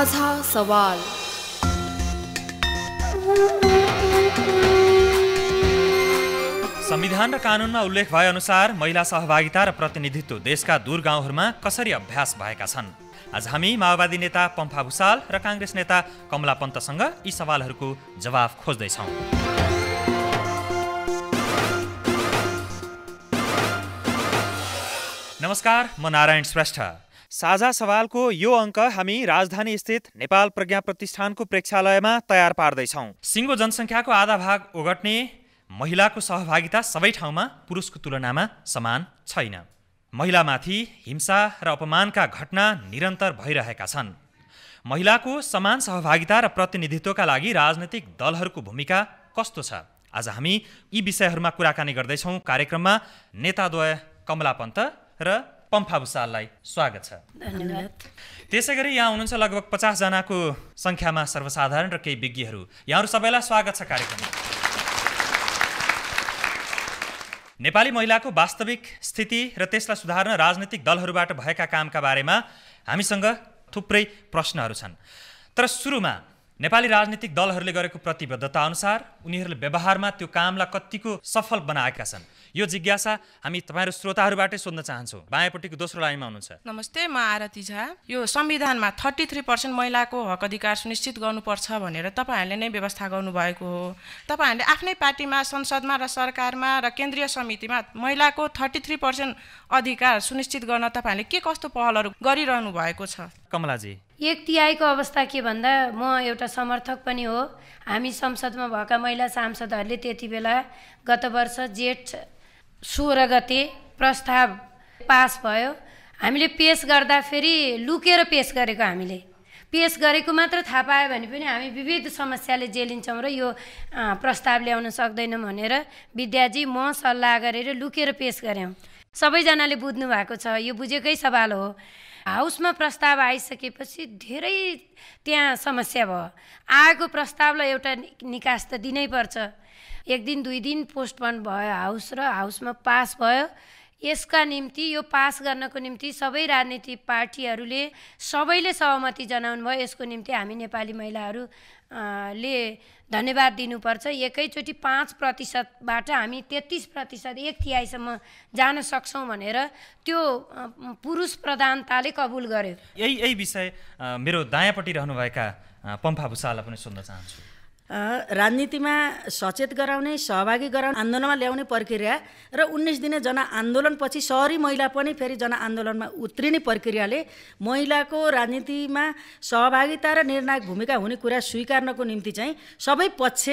साझा सवाल संविधान र कानुनमा उल्लेख अनुसार महिला सहभागिता र प्रतिनिधित्व देशका दूर गाउँहरूमा कसरी अभ्यास भएका छन् आज हामी माओवादी नेता पम्फा भुसाल र काङ्ग्रेस नेता कमला पन्तसँग यी सवालहरूको जवाफ खोज्दैछौँ नमस्कार म नारायण श्रेष्ठ साझा सवालको यो अङ्क हामी राजधानी स्थित नेपाल प्रज्ञा प्रतिष्ठानको प्रेक्षालयमा तयार पार्दैछौँ सिङ्गो जनसङ्ख्याको आधा भाग ओगट्ने महिलाको सहभागिता सबै ठाउँमा पुरुषको तुलनामा समान छैन महिलामाथि हिंसा र अपमानका घटना निरन्तर भइरहेका छन् महिलाको समान सहभागिता र प्रतिनिधित्वका लागि राजनैतिक दलहरूको भूमिका कस्तो छ आज हामी यी विषयहरूमा कुराकानी गर्दैछौँ कार्यक्रममा नेताद्वय कमला पन्त र पम्फा भूषाललाई स्वागत छ धन्यवाद त्यसै गरी यहाँ हुनुहुन्छ लगभग पचासजनाको सङ्ख्यामा सर्वसाधारण र केही विज्ञहरू यहाँहरू सबैलाई स्वागत छ कार्यक्रममा नेपाली महिलाको वास्तविक स्थिति र त्यसलाई सुधार्न राजनैतिक दलहरूबाट भएका कामका बारेमा हामीसँग थुप्रै प्रश्नहरू छन् तर सुरुमा नेपाली राजनीतिक दलहरूले गरेको प्रतिबद्धता अनुसार उनीहरूले व्यवहारमा त्यो कामलाई कत्तिको सफल बनाएका छन् यो जिज्ञासा हामी तपाईँहरू श्रोताहरूबाटै सोध्न चाहन्छौँ बायाँपट्टिको दोस्रो लाइनमा हुनुहुन्छ नमस्ते म आरती झा यो संविधानमा थर्टी थ्री पर्सेन्ट महिलाको हक अधिकार सुनिश्चित गर्नुपर्छ भनेर तपाईँहरूले नै व्यवस्था गर्नुभएको हो तपाईँहरूले आफ्नै पार्टीमा संसदमा र सरकारमा र केन्द्रीय समितिमा महिलाको थर्टी थ्री पर्सेन्ट अधिकार सुनिश्चित गर्न तपाईँहरूले के कस्तो पहलहरू गरिरहनु भएको छ कमलाजी एक तिहाईको अवस्था के भन्दा म एउटा समर्थक पनि हो हामी संसदमा भएका महिला सांसदहरूले त्यति बेला गत वर्ष जेठ सोह्र गते प्रस्ताव पास भयो हामीले पेस गर्दा फेरि लुकेर पेस गरेको हामीले पेस गरेको मात्र थाहा पायो भने पनि हामी विविध समस्याले जेलिन्छौँ र यो प्रस्ताव ल्याउन सक्दैनौँ भनेर विद्याजी म सल्लाह गरेर लुकेर पेस गऱ्यौँ सबैजनाले बुझ्नु भएको छ यो बुझेकै सवाल हो हाउसमा प्रस्ताव आइसकेपछि धेरै त्यहाँ समस्या भयो आएको प्रस्तावलाई एउटा निकास त दिनै पर्छ एक दिन दुई दिन पोस्टपोन भयो हाउस र हाउसमा पास भयो यसका निम्ति यो पास गर्नको निम्ति सबै राजनीतिक पार्टीहरूले सबैले सहमति जनाउनु भयो यसको निम्ति हामी नेपाली महिलाहरू ले धन्यवाद दिनुपर्छ एकैचोटि पाँच प्रतिशतबाट हामी तेत्तिस प्रतिशत एक तिहाईसम्म जान सक्छौँ भनेर त्यो पुरुष प्रधानताले कबुल गर्यो यही यही विषय मेरो दायाँपट्टि रहनुभएका पम्फा भुषाललाई पनि सुन्न चाहन्छु राजनीतिमा सचेत गराउने सहभागी गराउने आन्दोलनमा ल्याउने प्रक्रिया र उन्नाइस दिने जनआन्दोलनपछि सहरी महिला पनि फेरि जनआन्दोलनमा उत्रिने प्रक्रियाले महिलाको राजनीतिमा सहभागिता र निर्णायक भूमिका हुने कुरा स्वीकार्नको निम्ति चाहिँ सबै पक्ष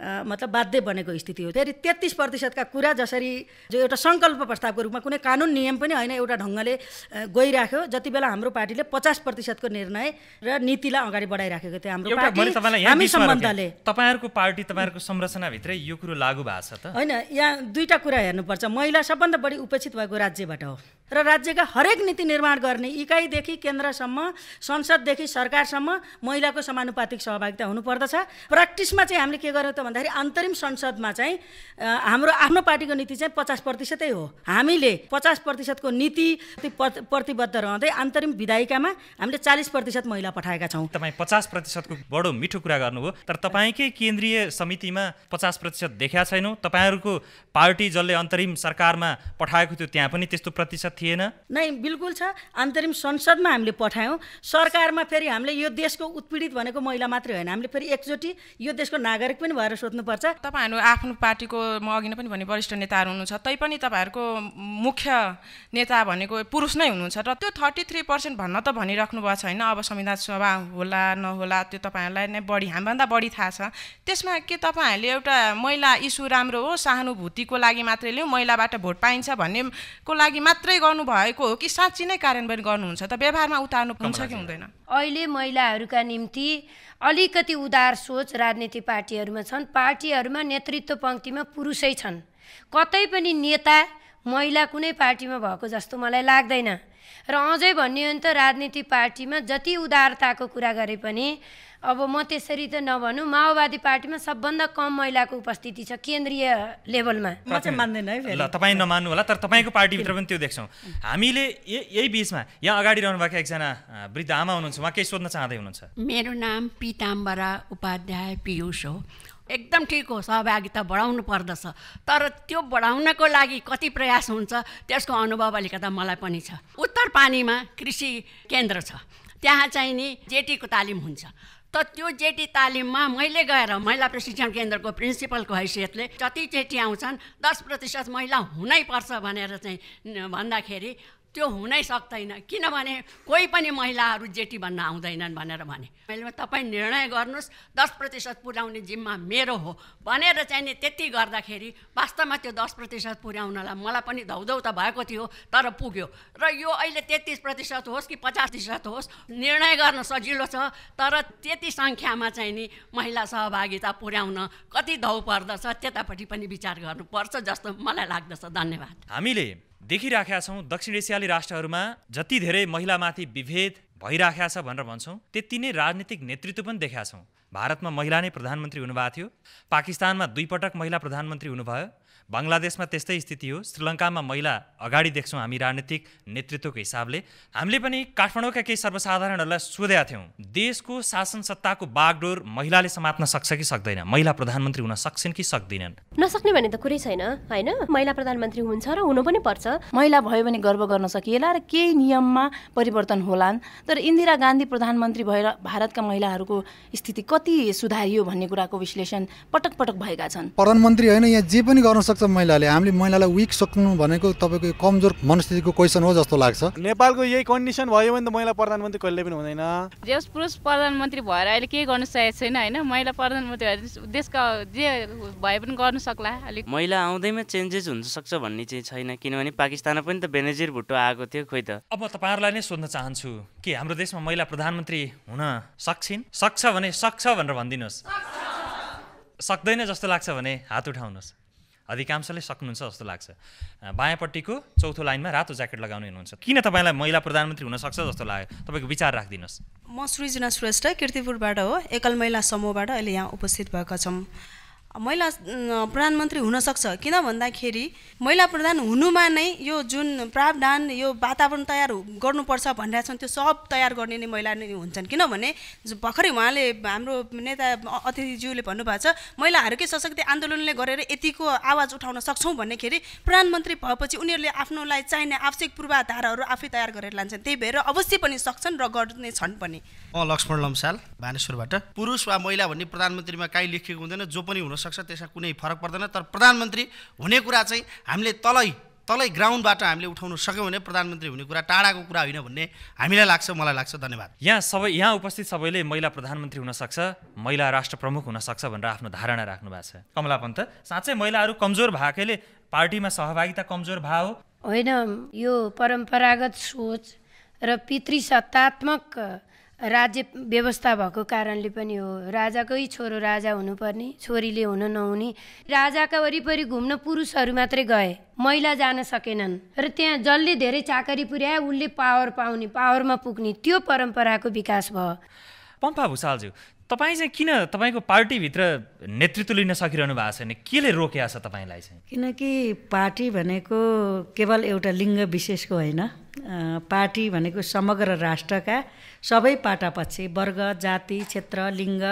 मतलब बाध्य बनेको स्थिति हो फेरि तेत्तिस प्रतिशतका कुरा जसरी जो एउटा सङ्कल्प प्रस्तावको रूपमा कुनै कानुन नियम पनि होइन एउटा ढङ्गले गइराख्यो जति बेला हाम्रो पार्टीले पचास प्रतिशतको निर्णय र नीतिलाई अगाडि बढाइराखेको थियो हाम्रो हामी सम्बन्धले तपाईँहरूको पार्टी तपाईँहरूको संरचनाभित्रै यो कुरो लागू भएको छ त होइन यहाँ दुईवटा कुरा हेर्नुपर्छ महिला सबभन्दा बढी उपेक्षित भएको राज्यबाट हो र राज्यका हरेक नीति निर्माण गर्ने इकाइदेखि केन्द्रसम्म संसददेखि सरकारसम्म महिलाको समानुपातिक सहभागिता हुनुपर्दछ प्र्याक्टिसमा चाहिँ हामीले के गर्यौँ त भन्दाखेरि अन्तरिम संसदमा चाहिँ हाम्रो आफ्नो पार्टीको नीति चाहिँ पचास प्रतिशतै हो हामीले पचास प्रतिशतको नीति प्रतिबद्ध रहँदै अन्तरिम विधायिकामा हामीले चालिस प्रतिशत महिला पठाएका छौँ तपाईँ पचास प्रतिशतको बडो मिठो कुरा गर्नुभयो तर तपाईँकै केन्द्रीय समितिमा पचास प्रतिशत देखाएको छैनौँ तपाईँहरूको पार्टी जसले अन्तरिम सरकारमा पठाएको थियो त्यहाँ पनि त्यस्तो प्रतिशत थिएन नै बिल्कुल छ अन्तरिम संसदमा हामीले पठायौँ सरकारमा फेरि हामीले यो देशको उत्पीडित भनेको महिला मात्रै होइन हामीले फेरि एकचोटि यो देशको नागरिक पनि भएर सोध्नुपर्छ तपाईँहरू आफ्नो पार्टीको म अघि नै पनि भने वरिष्ठ नेताहरू हुनुहुन्छ पनि तपाईँहरूको मुख्य नेता भनेको पुरुष नै हुनुहुन्छ र त्यो थर्टी थ्री पर्सेन्ट भन्न त भनिराख्नु भएको होइन अब संविधान सभा होला नहोला त्यो तपाईँहरूलाई नै बढी हामीभन्दा बढी थाहा छ त्यसमा के तपाईँहरूले एउटा महिला इस्यु राम्रो हो सहानुभूतिको लागि मात्रै लिउँ महिलाबाट भोट पाइन्छ भन्नेको लागि मात्रै गर्नुभएको हो कि साँच्ची नै कार्यान्वयन गर्नुहुन्छ त व्यवहारमा उतार्नु हुन्छ कि हुँदैन अहिले महिलाहरूका निम्ति अलिकति उदार सोच राजनीति पार्टीहरूमा छन् पार्टीहरूमा नेतृत्व पङ्क्तिमा पुरुषै छन् कतै पनि नेता महिला कुनै पार्टीमा भएको जस्तो मलाई लाग्दैन र अझै भन्यो भने त राजनीति पार्टीमा जति उदारताको कुरा गरे पनि अब म त्यसरी त नभनु माओवादी पार्टीमा सबभन्दा कम महिलाको उपस्थिति छ केन्द्रीय लेभलमा म चाहिँ मान्दैन है ल तपाईँ नमान्नु होला तर तपाईँको पार्टीभित्र पनि त्यो देख्छौँ हामीले यही बिचमा यहाँ अगाडि रहनुभएका एकजना वृद्ध आमा हुनुहुन्छ उहाँ केही सोध्न चाहँदै हुनुहुन्छ मेरो नाम पिताम्बरा उपाध्याय पियुष हो एकदम ठिक हो सहभागिता बढाउनु पर्दछ तर त्यो बढाउनको लागि कति प्रयास हुन्छ त्यसको अनुभव अलिकता मलाई पनि छ उत्तर पानीमा कृषि केन्द्र छ त्यहाँ चाहिँ नि जेटीको तालिम हुन्छ त त्यो जेटी तालिममा मैले गएर महिला प्रशिक्षण केन्द्रको प्रिन्सिपलको हैसियतले जति जेटी आउँछन् दस प्रतिशत महिला हुनैपर्छ भनेर चाहिँ भन्दाखेरि त्यो हुनै सक्दैन किनभने कोही पनि महिलाहरू जेठी भन्न आउँदैनन् भनेर भने मैले तपाईँ निर्णय गर्नुहोस् दस प्रतिशत पुर्याउने जिम्मा मेरो हो भनेर चाहिँ नि त्यति गर्दाखेरि वास्तवमा त्यो दस प्रतिशत पुर्याउनलाई मलाई पनि धौधौ त भएको थियो तर पुग्यो र यो अहिले तेत्तिस प्रतिशत होस् कि पचास प्रतिशत होस् निर्णय गर्न सजिलो छ तर त्यति सङ्ख्यामा चाहिँ नि महिला सहभागिता पुर्याउन कति धौ पर्दछ त्यतापट्टि पनि विचार गर्नुपर्छ जस्तो मलाई लाग्दछ धन्यवाद हामीले देखिराखेका छौँ दक्षिण एसियाली राष्ट्रहरूमा जति धेरै महिलामाथि विभेद भइराखेका छ भनेर भन्छौँ त्यति नै राजनीतिक नेतृत्व पनि देखाएको छौँ भारतमा महिला नै प्रधानमन्त्री हुनुभएको थियो पाकिस्तानमा दुईपटक महिला प्रधानमन्त्री हुनुभयो बङ्गलादेशमा त्यस्तै स्थिति हो श्रीलङ्कामा महिला अगाडि देख्छौँ हामी राजनीतिक नेतृत्वको हिसाबले हामीले पनि काठमाडौँका केही सर्वसाधारणहरूलाई सोधेका थियौँ देशको शासन सत्ताको बागडोर महिलाले समात्न सक्छ कि सक्दैन महिला प्रधानमन्त्री हुन सक्छन् कि सक्दैनन् नसक्ने भने त कुरै छैन होइन महिला प्रधानमन्त्री हुन्छ र हुनु पनि पर्छ महिला भयो भने गर्व गर्न सकिएला र केही नियममा परिवर्तन होलान् तर इन्दिरा गान्धी प्रधानमन्त्री भएर भारतका महिलाहरूको स्थिति कति सुधारियो भन्ने कुराको विश्लेषण पटक पटक भएका छन् प्रधानमन्त्री होइन यहाँ जे पनि गर्न सक्छ लाग्छ महिलाले हामीले महिलालाई विक सक्नु भनेको तपाईँको कमजोर मनस्थितिको क्वेसन हो जस्तो लाग्छ नेपालको यही कन्डिसन भयो भने त महिला प्रधानमन्त्री कहिले पनि हुँदैन जस पुरुष प्रधानमन्त्री भएर अहिले केही गर्नु सकेको छैन होइन महिला प्रधानमन्त्री देशका जे भए पनि गर्नु सक्ला अलिक महिला आउँदैमा चेन्जेस हुन्छ सक्छ भन्ने चाहिँ छैन किनभने पाकिस्तानमा पनि त बेनजिर भुट्टो आएको थियो खोइ त अब तपाईँहरूलाई नै सोध्न चाहन्छु कि हाम्रो देशमा महिला प्रधानमन्त्री हुन सक्छिन् सक्छ भने सक्छ भनेर भनिदिनुहोस् सक्दैन जस्तो लाग्छ भने हात उठाउनुहोस् अधिकांशले सक्नुहुन्छ जस्तो लाग्छ बायाँपट्टिको चौथो लाइनमा रातो ज्याकेट लगाउने हुनुहुन्छ किन तपाईँलाई महिला प्रधानमन्त्री हुनसक्छ जस्तो लाग्यो तपाईँको विचार राखिदिनुहोस् म सृजना श्रेष्ठ किर्तिपुरबाट हो एकल महिला समूहबाट अहिले यहाँ उपस्थित भएका छौँ महिला प्रधानमन्त्री हुनसक्छ किन भन्दाखेरि महिला प्रधान हुनुमा नै यो जुन प्रावधान यो वातावरण तयार गर्नुपर्छ भनेर छन् त्यो सब तयार गर्ने नै महिला नै हुन्छन् किनभने भर्खरै उहाँले हाम्रो नेता अतिथिज्यूले भन्नुभएको छ महिलाहरूकै सशक्ति आन्दोलनले गरेर यतिको आवाज उठाउन सक्छौँ भन्दाखेरि प्रधानमन्त्री भएपछि उनीहरूले आफ्नोलाई चाहिने आवश्यक पूर्वाधारहरू आफै तयार गरेर लान्छन् त्यही भएर अवश्य पनि सक्छन् र गर्ने छन् पनि म लक्ष्मण लम्साल भानेश्वरबाट पुरुष वा महिला भन्ने प्रधानमन्त्रीमा काहीँ लेखिएको हुँदैन जो पनि हुनसक्छ सक्छ त्यसमा कुनै फरक पर्दैन तर प्रधानमन्त्री हुने कुरा चाहिँ हामीले तलै तलै ग्राउन्डबाट हामीले उठाउन सक्यौँ भने प्रधानमन्त्री हुने कुरा टाढाको कुरा होइन भन्ने हामीलाई लाग्छ मलाई लाग्छ धन्यवाद यहाँ सबै यहाँ उपस्थित सबैले महिला प्रधानमन्त्री हुनसक्छ महिला राष्ट्र प्रमुख हुनसक्छ भनेर आफ्नो धारणा राख्नु भएको छ कमला पन्त साँच्चै महिलाहरू कमजोर भएकैले पार्टीमा सहभागिता कमजोर भयो होइन यो परम्परागत सोच र पितृसत्तात्मक राज्य व्यवस्था भएको कारणले पनि हो राजाकै छोरो राजा हुनुपर्ने छोरीले हुन नहुने राजाका वरिपरि घुम्न पुरुषहरू मात्रै गए महिला जान सकेनन् र त्यहाँ जसले धेरै चाकरी पुर्याए उसले पावर पाउने पावरमा पुग्ने त्यो परम्पराको विकास भयो पम्पा भूषालज्यू तपाईँ चाहिँ किन तपाईँको पार्टीभित्र नेतृत्व लिन सकिरहनु भएको छैन केले रोकिया छ तपाईँलाई चाहिँ किनकि पार्टी भनेको केवल एउटा लिङ्ग विशेषको होइन पार्टी भनेको समग्र राष्ट्रका सबै पाटापक्ष वर्ग जाति क्षेत्र लिङ्ग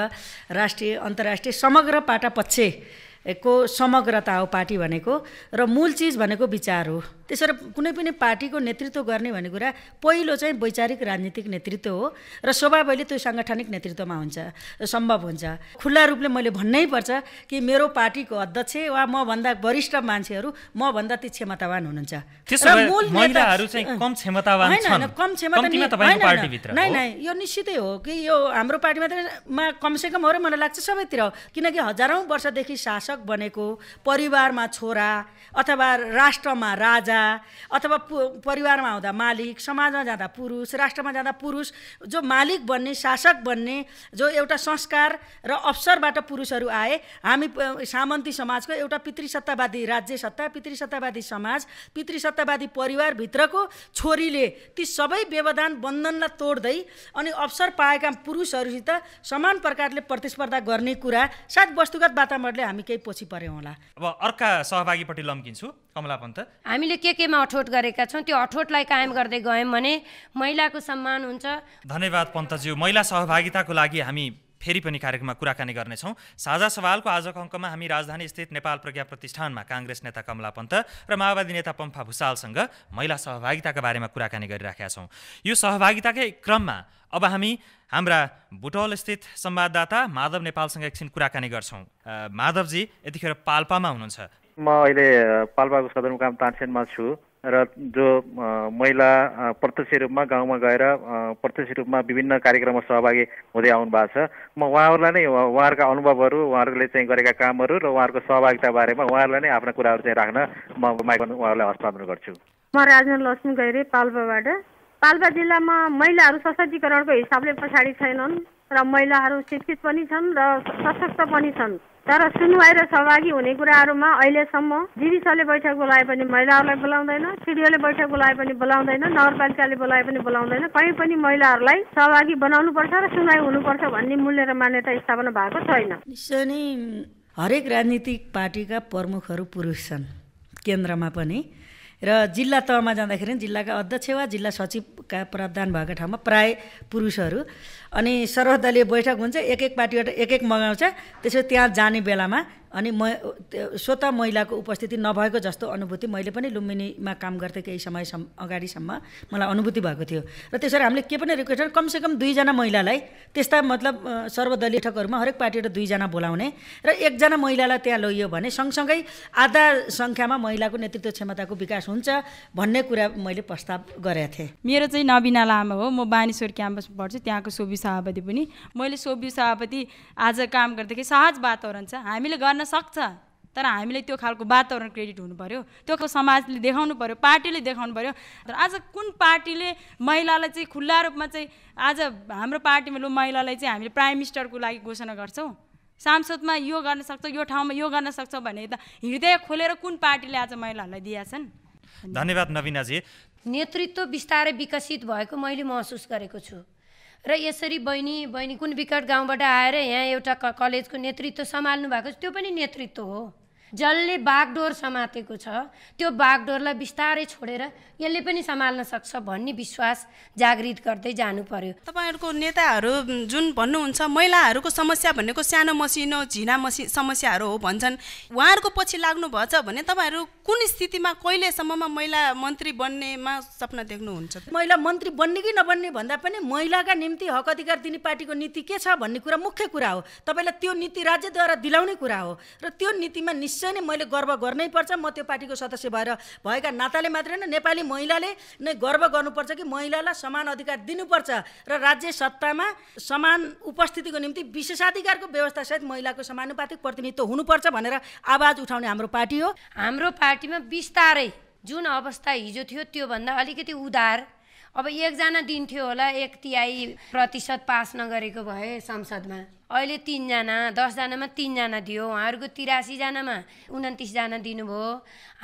राष्ट्रिय अन्तर्राष्ट्रिय समग्र पाटापक्षको को समग्रता हो पार्टी भनेको र मूल चिज भनेको विचार हो त्यसो कुनै पनि पार्टीको नेतृत्व गर्ने भन्ने कुरा पहिलो चाहिँ वैचारिक राजनीतिक नेतृत्व हो र स्वभाव अहिले त्यो साङ्गठनिक नेतृत्वमा हुन्छ सम्भव हुन्छ खुल्ला रूपले मैले भन्नै पर्छ कि मेरो पार्टीको अध्यक्ष वा मभन्दा वरिष्ठ मान्छेहरू मभन्दा ती क्षमतावान हुनुहुन्छ कम नै नै यो निश्चितै हो कि यो हाम्रो पार्टीमा मा कमसेकम हो र मलाई लाग्छ सबैतिर हो किनकि हजारौँ वर्षदेखि शासक बनेको परिवारमा छोरा अथवा राष्ट्रमा राजा हुँदा अथवा परिवारमा आउँदा मालिक समाजमा जाँदा पुरुष राष्ट्रमा जाँदा पुरुष जो मालिक बन्ने शासक बन्ने जो एउटा संस्कार र अवसरबाट पुरुषहरू आए हामी सामन्ती समाजको एउटा पितृसत्तावादी राज्य सत्ता पितृसत्तावादी समाज पितृसत्तावादी परिवारभित्रको छोरीले ती सबै व्यवधान बन्धनलाई तोड्दै अनि अवसर पाएका पुरुषहरूसित समान प्रकारले प्रतिस्पर्धा गर्ने कुरा सायद वस्तुगत वातावरणले हामी केही पछि पऱ्यौँ होला अब अर्का सहभागीपट्टि लम्किन्छु कमला पन्त हामीले के केमा अठोट गरेका छौँ त्यो अठोटलाई कायम गर्दै गयौँ भने महिलाको सम्मान हुन्छ धन्यवाद पन्तज्यू महिला सहभागिताको लागि हामी फेरि पनि कार्यक्रममा कुराकानी गर्नेछौँ साझा सवालको आजको अङ्कमा हामी राजधानी स्थित नेपाल प्रज्ञा प्रतिष्ठानमा काङ्ग्रेस नेता कमला पन्त र माओवादी नेता पम्फा भुषालसँग महिला सहभागिताका बारेमा कुराकानी गरिराखेका छौँ यो सहभागिताकै क्रममा अब हामी हाम्रा स्थित संवाददाता माधव नेपालसँग एकछिन कुराकानी गर्छौँ माधवजी यतिखेर पाल्पामा हुनुहुन्छ म अहिले पाल्पाको सदरमुकाम तानसेनमा छु र जो महिला प्रत्यक्ष रूपमा गाउँमा गएर प्रत्यक्ष रूपमा विभिन्न कार्यक्रममा सहभागी हुँदै आउनु भएको छ म उहाँहरूलाई नै उहाँहरूका अनुभवहरू उहाँहरूले चाहिँ गरेका कामहरू र उहाँहरूको सहभागिता बारेमा उहाँहरूलाई नै आफ्ना कुराहरू चाहिँ राख्न म माइक उहाँहरूलाई हस्तान्तरण गर्छु म राजन लक्ष्मी गैरे पाल्पाबाट पाल्पा जिल्लामा महिलाहरू सशक्तिकरणको हिसाबले पछाडि छैनन् र महिलाहरू शिक्षित पनि छन् र सशक्त पनि छन् तर सुनवाई र सहभागी हुने कुराहरूमा अहिलेसम्म जिविसले बैठक बोलाए पनि महिलाहरूलाई बोलाउँदैन सिडिओले बैठक बोलाए पनि बोलाउँदैन नगरपालिकाले बोलाए पनि बोलाउँदैन कहीँ पनि महिलाहरूलाई सहभागी बनाउनुपर्छ र सुनवाई हुनुपर्छ भन्ने मूल्य र मान्यता स्थापना भएको छैन निश्चय हरेक राजनीतिक पार्टीका प्रमुखहरू पुरुष छन् केन्द्रमा पनि र जिल्ला तहमा जाँदाखेरि जिल्लाका अध्यक्ष वा जिल्ला सचिवका प्रावधान भएको ठाउँमा प्राय पुरुषहरू अनि सर्वदलीय बैठक हुन्छ एक एक पार्टीबाट एक एक मगाउँछ त्यसो त्यहाँ जाने बेलामा अनि म स्वत महिलाको उपस्थिति नभएको जस्तो अनुभूति मैले पनि लुम्बिनीमा काम गर्थेँ केही समयसम्म अगाडिसम्म मलाई अनुभूति भएको थियो र त्यसरी हामीले के पनि रिक्वेस्ट कमसेकम दुईजना महिलालाई त्यस्ता मतलब सर्वदलीय ठकहरूमा हरेक पार्टीबाट दुईजना बोलाउने र एकजना महिलालाई त्यहाँ लगियो भने सँगसँगै आधा सङ्ख्यामा महिलाको नेतृत्व क्षमताको विकास हुन्छ भन्ने कुरा मैले प्रस्ताव गरेको थिएँ मेरो चाहिँ नबिना लामा हो म बानेश्वर क्याम्पस पढ्छु त्यहाँको सोभि सभापति पनि मैले सोभि सभापति आज काम गर्दाखेरि सहज वातावरण छ हामीले गर्न सक्छ तर हामीले त्यो खालको वातावरण क्रिएट हुनु पऱ्यो त्यो समाजले देखाउनु पऱ्यो पार्टीले देखाउनु पऱ्यो तर आज कुन पार्टीले महिलालाई चाहिँ खुल्ला रूपमा चाहिँ आज हाम्रो पार्टीमा लो महिलालाई चाहिँ हामीले प्राइम मिनिस्टरको लागि घोषणा गर्छौँ सांसदमा यो गर्न सक्छौँ यो ठाउँमा यो गर्न सक्छौँ भने त हृदय खोलेर कुन पार्टीले आज महिलाहरूलाई दिएछन् धन्यवाद नवीनाजी नेतृत्व बिस्तारै विकसित भएको मैले महसुस गरेको छु र यसरी बहिनी बहिनी कुन विकट गाउँबाट आएर यहाँ एउटा कलेजको नेतृत्व सम्हाल्नु भएको छ त्यो पनि नेतृत्व हो जसले बागडोर समातेको छ त्यो बागडोरलाई बिस्तारै छोडेर यसले पनि सम्हाल्न सक्छ भन्ने विश्वास जागृत गर्दै जानु पर्यो तपाईँहरूको नेताहरू जुन भन्नुहुन्छ महिलाहरूको समस्या भनेको सानो मसिनो झिना मसिन समस्याहरू हो भन्छन् उहाँहरूको पछि लाग्नुभएछ भने तपाईँहरू कुन स्थितिमा कहिलेसम्ममा महिला मन्त्री बन्नेमा सपना देख्नुहुन्छ महिला मन्त्री बन्ने कि नबन्ने भन्दा पनि महिलाका निम्ति हक अधिकार दिने पार्टीको नीति के छ भन्ने कुरा मुख्य कुरा हो तपाईँलाई त्यो नीति राज्यद्वारा दिलाउने कुरा हो र त्यो नीतिमा निश्चय चाहिँ नि मैले गर्व गर्नै पर्छ म त्यो पार्टीको सदस्य भएर भएका नाताले मात्रै होइन नेपाली महिलाले नै गर्व गर्नुपर्छ कि महिलालाई समान अधिकार दिनुपर्छ र राज्य सत्तामा समान उपस्थितिको निम्ति विशेषाधिकारको व्यवस्थासहित महिलाको समानुपातिक प्रतिनिधित्व हुनुपर्छ भनेर आवाज उठाउने हाम्रो पार्टी हो हाम्रो पार्टीमा बिस्तारै जुन अवस्था हिजो थियो त्योभन्दा अलिकति उधार अब एकजना दिन्थ्यो होला एक तिहाई प्रतिशत पास नगरेको भए संसदमा अहिले तिनजना दसजनामा तिनजना दियो उहाँहरूको तिरासीजनामा उन्तिसजना दिनुभयो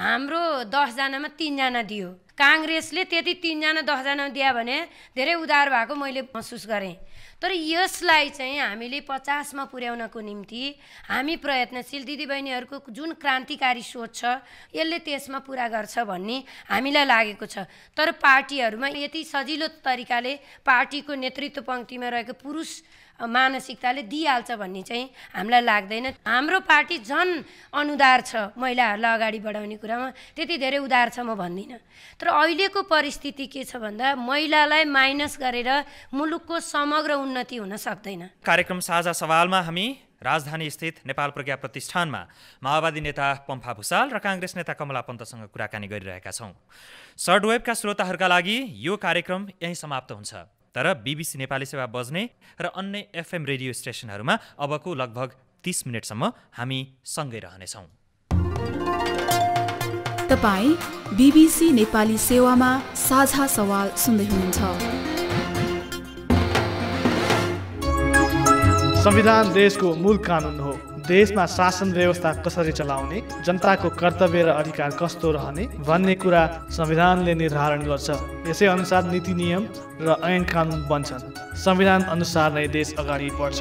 हाम्रो दसजनामा तिनजना दियो काङ्ग्रेसले त्यति तिनजना दसजना दियो भने धेरै उधार भएको मैले महसुस गरेँ तर यसलाई चाहिँ हामीले पचासमा पुर्याउनको निम्ति हामी प्रयत्नशील दिदीबहिनीहरूको जुन क्रान्तिकारी सोच छ यसले त्यसमा पुरा गर्छ भन्ने हामीलाई लागेको छ तर पार्टीहरूमा यति सजिलो तरिकाले पार्टीको नेतृत्व पङ्क्तिमा रहेको पुरुष मानसिकताले दिइहाल्छ भन्ने चाहिँ हामीलाई लाग्दैन हाम्रो पार्टी झन् अनुदार छ महिलाहरूलाई अगाडि बढाउने कुरामा त्यति धेरै उदार छ म भन्दिनँ तर अहिलेको परिस्थिति के छ भन्दा महिलालाई माइनस गरेर मुलुकको समग्र उन्नति हुन सक्दैन कार्यक्रम साझा सवालमा हामी राजधानी स्थित नेपाल प्रज्ञा प्रतिष्ठानमा माओवादी नेता पम्फा भूषाल र काङ्ग्रेस नेता कमला पन्तसँग कुराकानी गरिरहेका छौँ वेबका श्रोताहरूका लागि यो कार्यक्रम यहीँ समाप्त हुन्छ तर बिबिसी नेपाली सेवा बज्ने र अन्य एफएम रेडियो स्टेसनहरूमा अबको लगभग तिस मिनटसम्म हामी सँगै रहनेछौँ तपाईँ बिबिसी नेपाली सेवामा साझा सवाल सुन्दै हुनुहुन्छ संविधान देशको मूल कानुन हो देशमा शासन व्यवस्था कसरी चलाउने जनताको कर्तव्य र अधिकार कस्तो रहने भन्ने कुरा संविधानले निर्धारण गर्छ यसै अनुसार नीति नियम र ऐन कानुन बन्छन् संविधान अनुसार नै देश अगाडि बढ्छ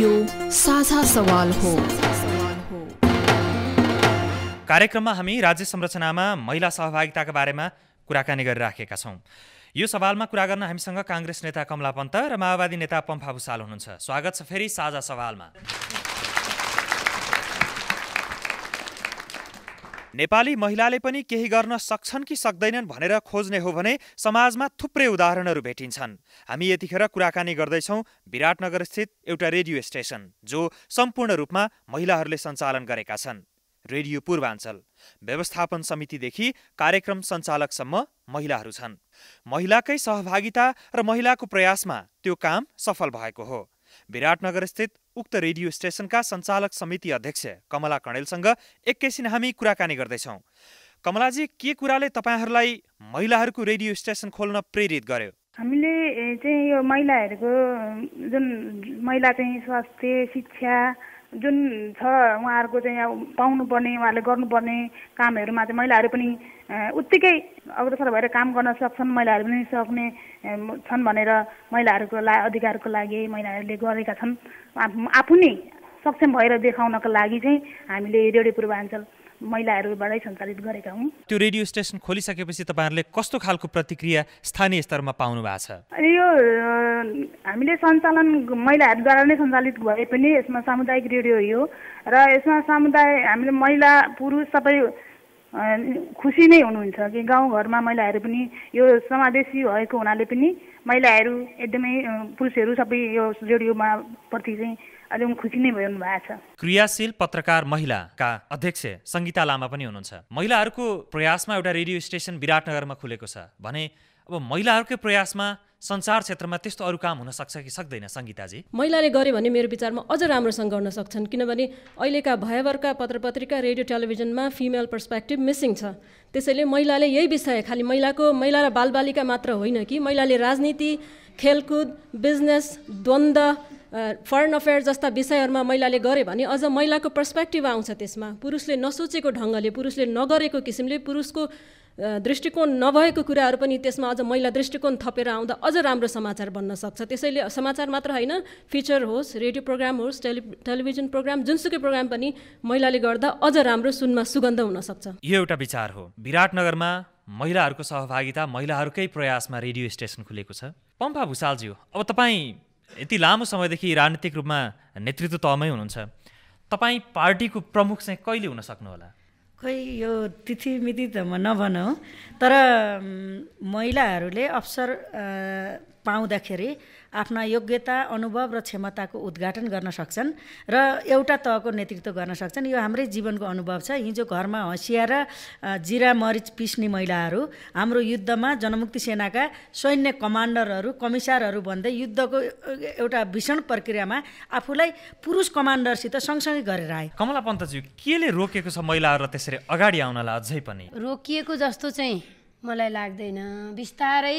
यो साझा सवाल हो कार्यक्रममा हामी राज्य संरचनामा महिला सहभागिताका बारेमा कुराकानी गरिराखेका छौँ यो सवालमा कुरा गर्न हामीसँग काङ्ग्रेस नेता कमला पन्त र माओवादी नेता पम्फा भूषाल हुनुहुन्छ स्वागत छ फेरि साझा सवालमा नेपाली महिलाले पनि केही गर्न सक्छन् कि सक्दैनन् भनेर खोज्ने हो भने समाजमा थुप्रै उदाहरणहरू भेटिन्छन् हामी यतिखेर कुराकानी गर्दैछौँ स्थित एउटा रेडियो स्टेसन जो सम्पूर्ण रूपमा महिलाहरूले सञ्चालन गरेका छन् रेडियो पूर्वाञ्चल व्यवस्थापन समितिदेखि कार्यक्रम सञ्चालकसम्म महिलाहरू छन् महिलाकै सहभागिता र महिलाको प्रयासमा त्यो काम सफल भएको हो विराटनगरस्थित उक्त रेडियो स्टेसनका सञ्चालक समिति अध्यक्ष कमला कणेलसँग एकैछिन हामी कुराकानी गर्दैछौँ कमलाजी के कुराले तपाईँहरूलाई महिलाहरूको रेडियो स्टेसन खोल्न प्रेरित गर्यो हामीले चाहिँ यो महिलाहरूको जुन महिला चाहिँ स्वास्थ्य शिक्षा जुन छ उहाँहरूको चाहिँ अब पाउनुपर्ने उहाँहरूले गर्नुपर्ने कामहरूमा चाहिँ महिलाहरू पनि उत्तिकै अग्रसर भएर काम गर्न सक्छन् महिलाहरू पनि सक्ने छन् भनेर महिलाहरूको ला अधिकारको लागि महिलाहरूले गरेका छन् आफू नै सक्षम भएर देखाउनको लागि चाहिँ हामीले रेडियो पूर्वाञ्चल महिलाहरूबाटै सञ्चालित गरेका हौँ त्यो रेडियो स्टेसन खोलिसकेपछि तपाईँहरूले कस्तो खालको प्रतिक्रिया स्थानीय स्तरमा पाउनु भएको छ यो हामीले सञ्चालन महिलाहरूद्वारा नै सञ्चालित भए पनि यसमा सामुदायिक रेडियो हो र यसमा सामुदाय हामीले महिला पुरुष सबै खुसी नै हुनुहुन्छ कि गाउँघरमा महिलाहरू पनि यो समावेशी भएको हुनाले पनि महिलाहरू एकदमै पुरुषहरू सबै यो रेडियोमा प्रति चाहिँ अलिक खुसी नै भइरहनु भएको छ क्रियाशील पत्रकार महिलाका अध्यक्ष सङ्गीता लामा पनि हुनुहुन्छ महिलाहरूको प्रयासमा एउटा रेडियो स्टेसन विराटनगरमा खुलेको छ भने अब महिलाहरूकै प्रयासमा संसार क्षेत्रमा त्यस्तो अरू काम हुन सक्छ कि सक्दैन सङ्गीताजी महिलाले गरे भने मेरो विचारमा अझ राम्रोसँग गर्न सक्छन् किनभने अहिलेका भयभरका पत्र पत्रिका रेडियो टेलिभिजनमा फिमेल पर्सपेक्टिभ मिसिङ छ त्यसैले महिलाले यही विषय खालि महिलाको महिला र बालबालिका मात्र होइन कि महिलाले राजनीति खेलकुद बिजनेस द्वन्द, फरेन अफेयर जस्ता विषयहरूमा महिलाले गरे भने अझ महिलाको पर्सपेक्टिभ आउँछ त्यसमा पुरुषले नसोचेको ढङ्गले पुरुषले नगरेको किसिमले पुरुषको दृष्टिकोण नभएको कुराहरू पनि त्यसमा अझ महिला दृष्टिकोण थपेर आउँदा अझ राम्रो समाचार बन्न सक्छ त्यसैले समाचार मात्र होइन फिचर होस् रेडियो प्रोग्राम होस् टेलि टेलिभिजन प्रोग्राम जुनसुकै प्रोग्राम पनि महिलाले गर्दा अझ राम्रो सुनमा सुगन्ध हुन सक्छ यो एउटा विचार हो विराटनगरमा महिलाहरूको सहभागिता महिलाहरूकै प्रयासमा रेडियो स्टेसन खुलेको छ पम्फा भूषालज्यू अब तपाईँ यति लामो समयदेखि राजनीतिक रूपमा नेतृत्व तहमै हुनुहुन्छ तपाईँ पार्टीको प्रमुख चाहिँ कहिले हुन सक्नुहोला खै यो तिथिमिति त म नभनौँ तर महिलाहरूले अवसर पाउँदाखेरि आफ्ना योग्यता अनुभव र क्षमताको उद्घाटन गर्न सक्छन् र एउटा तहको नेतृत्व गर्न सक्छन् यो हाम्रै जीवनको अनुभव छ हिजो घरमा हँसिया र जिरा मरिच पिस्ने महिलाहरू हाम्रो युद्धमा जनमुक्ति सेनाका सैन्य कमान्डरहरू कमिसारहरू भन्दै युद्धको एउटा भीषण प्रक्रियामा आफूलाई पुरुष कमान्डरसित सँगसँगै गरेर आए कमला पन्तज्यू केले रोकेको छ महिलाहरूलाई त्यसरी अगाडि आउनलाई अझै पनि रोकिएको जस्तो चाहिँ मलाई लाग्दैन बिस्तारै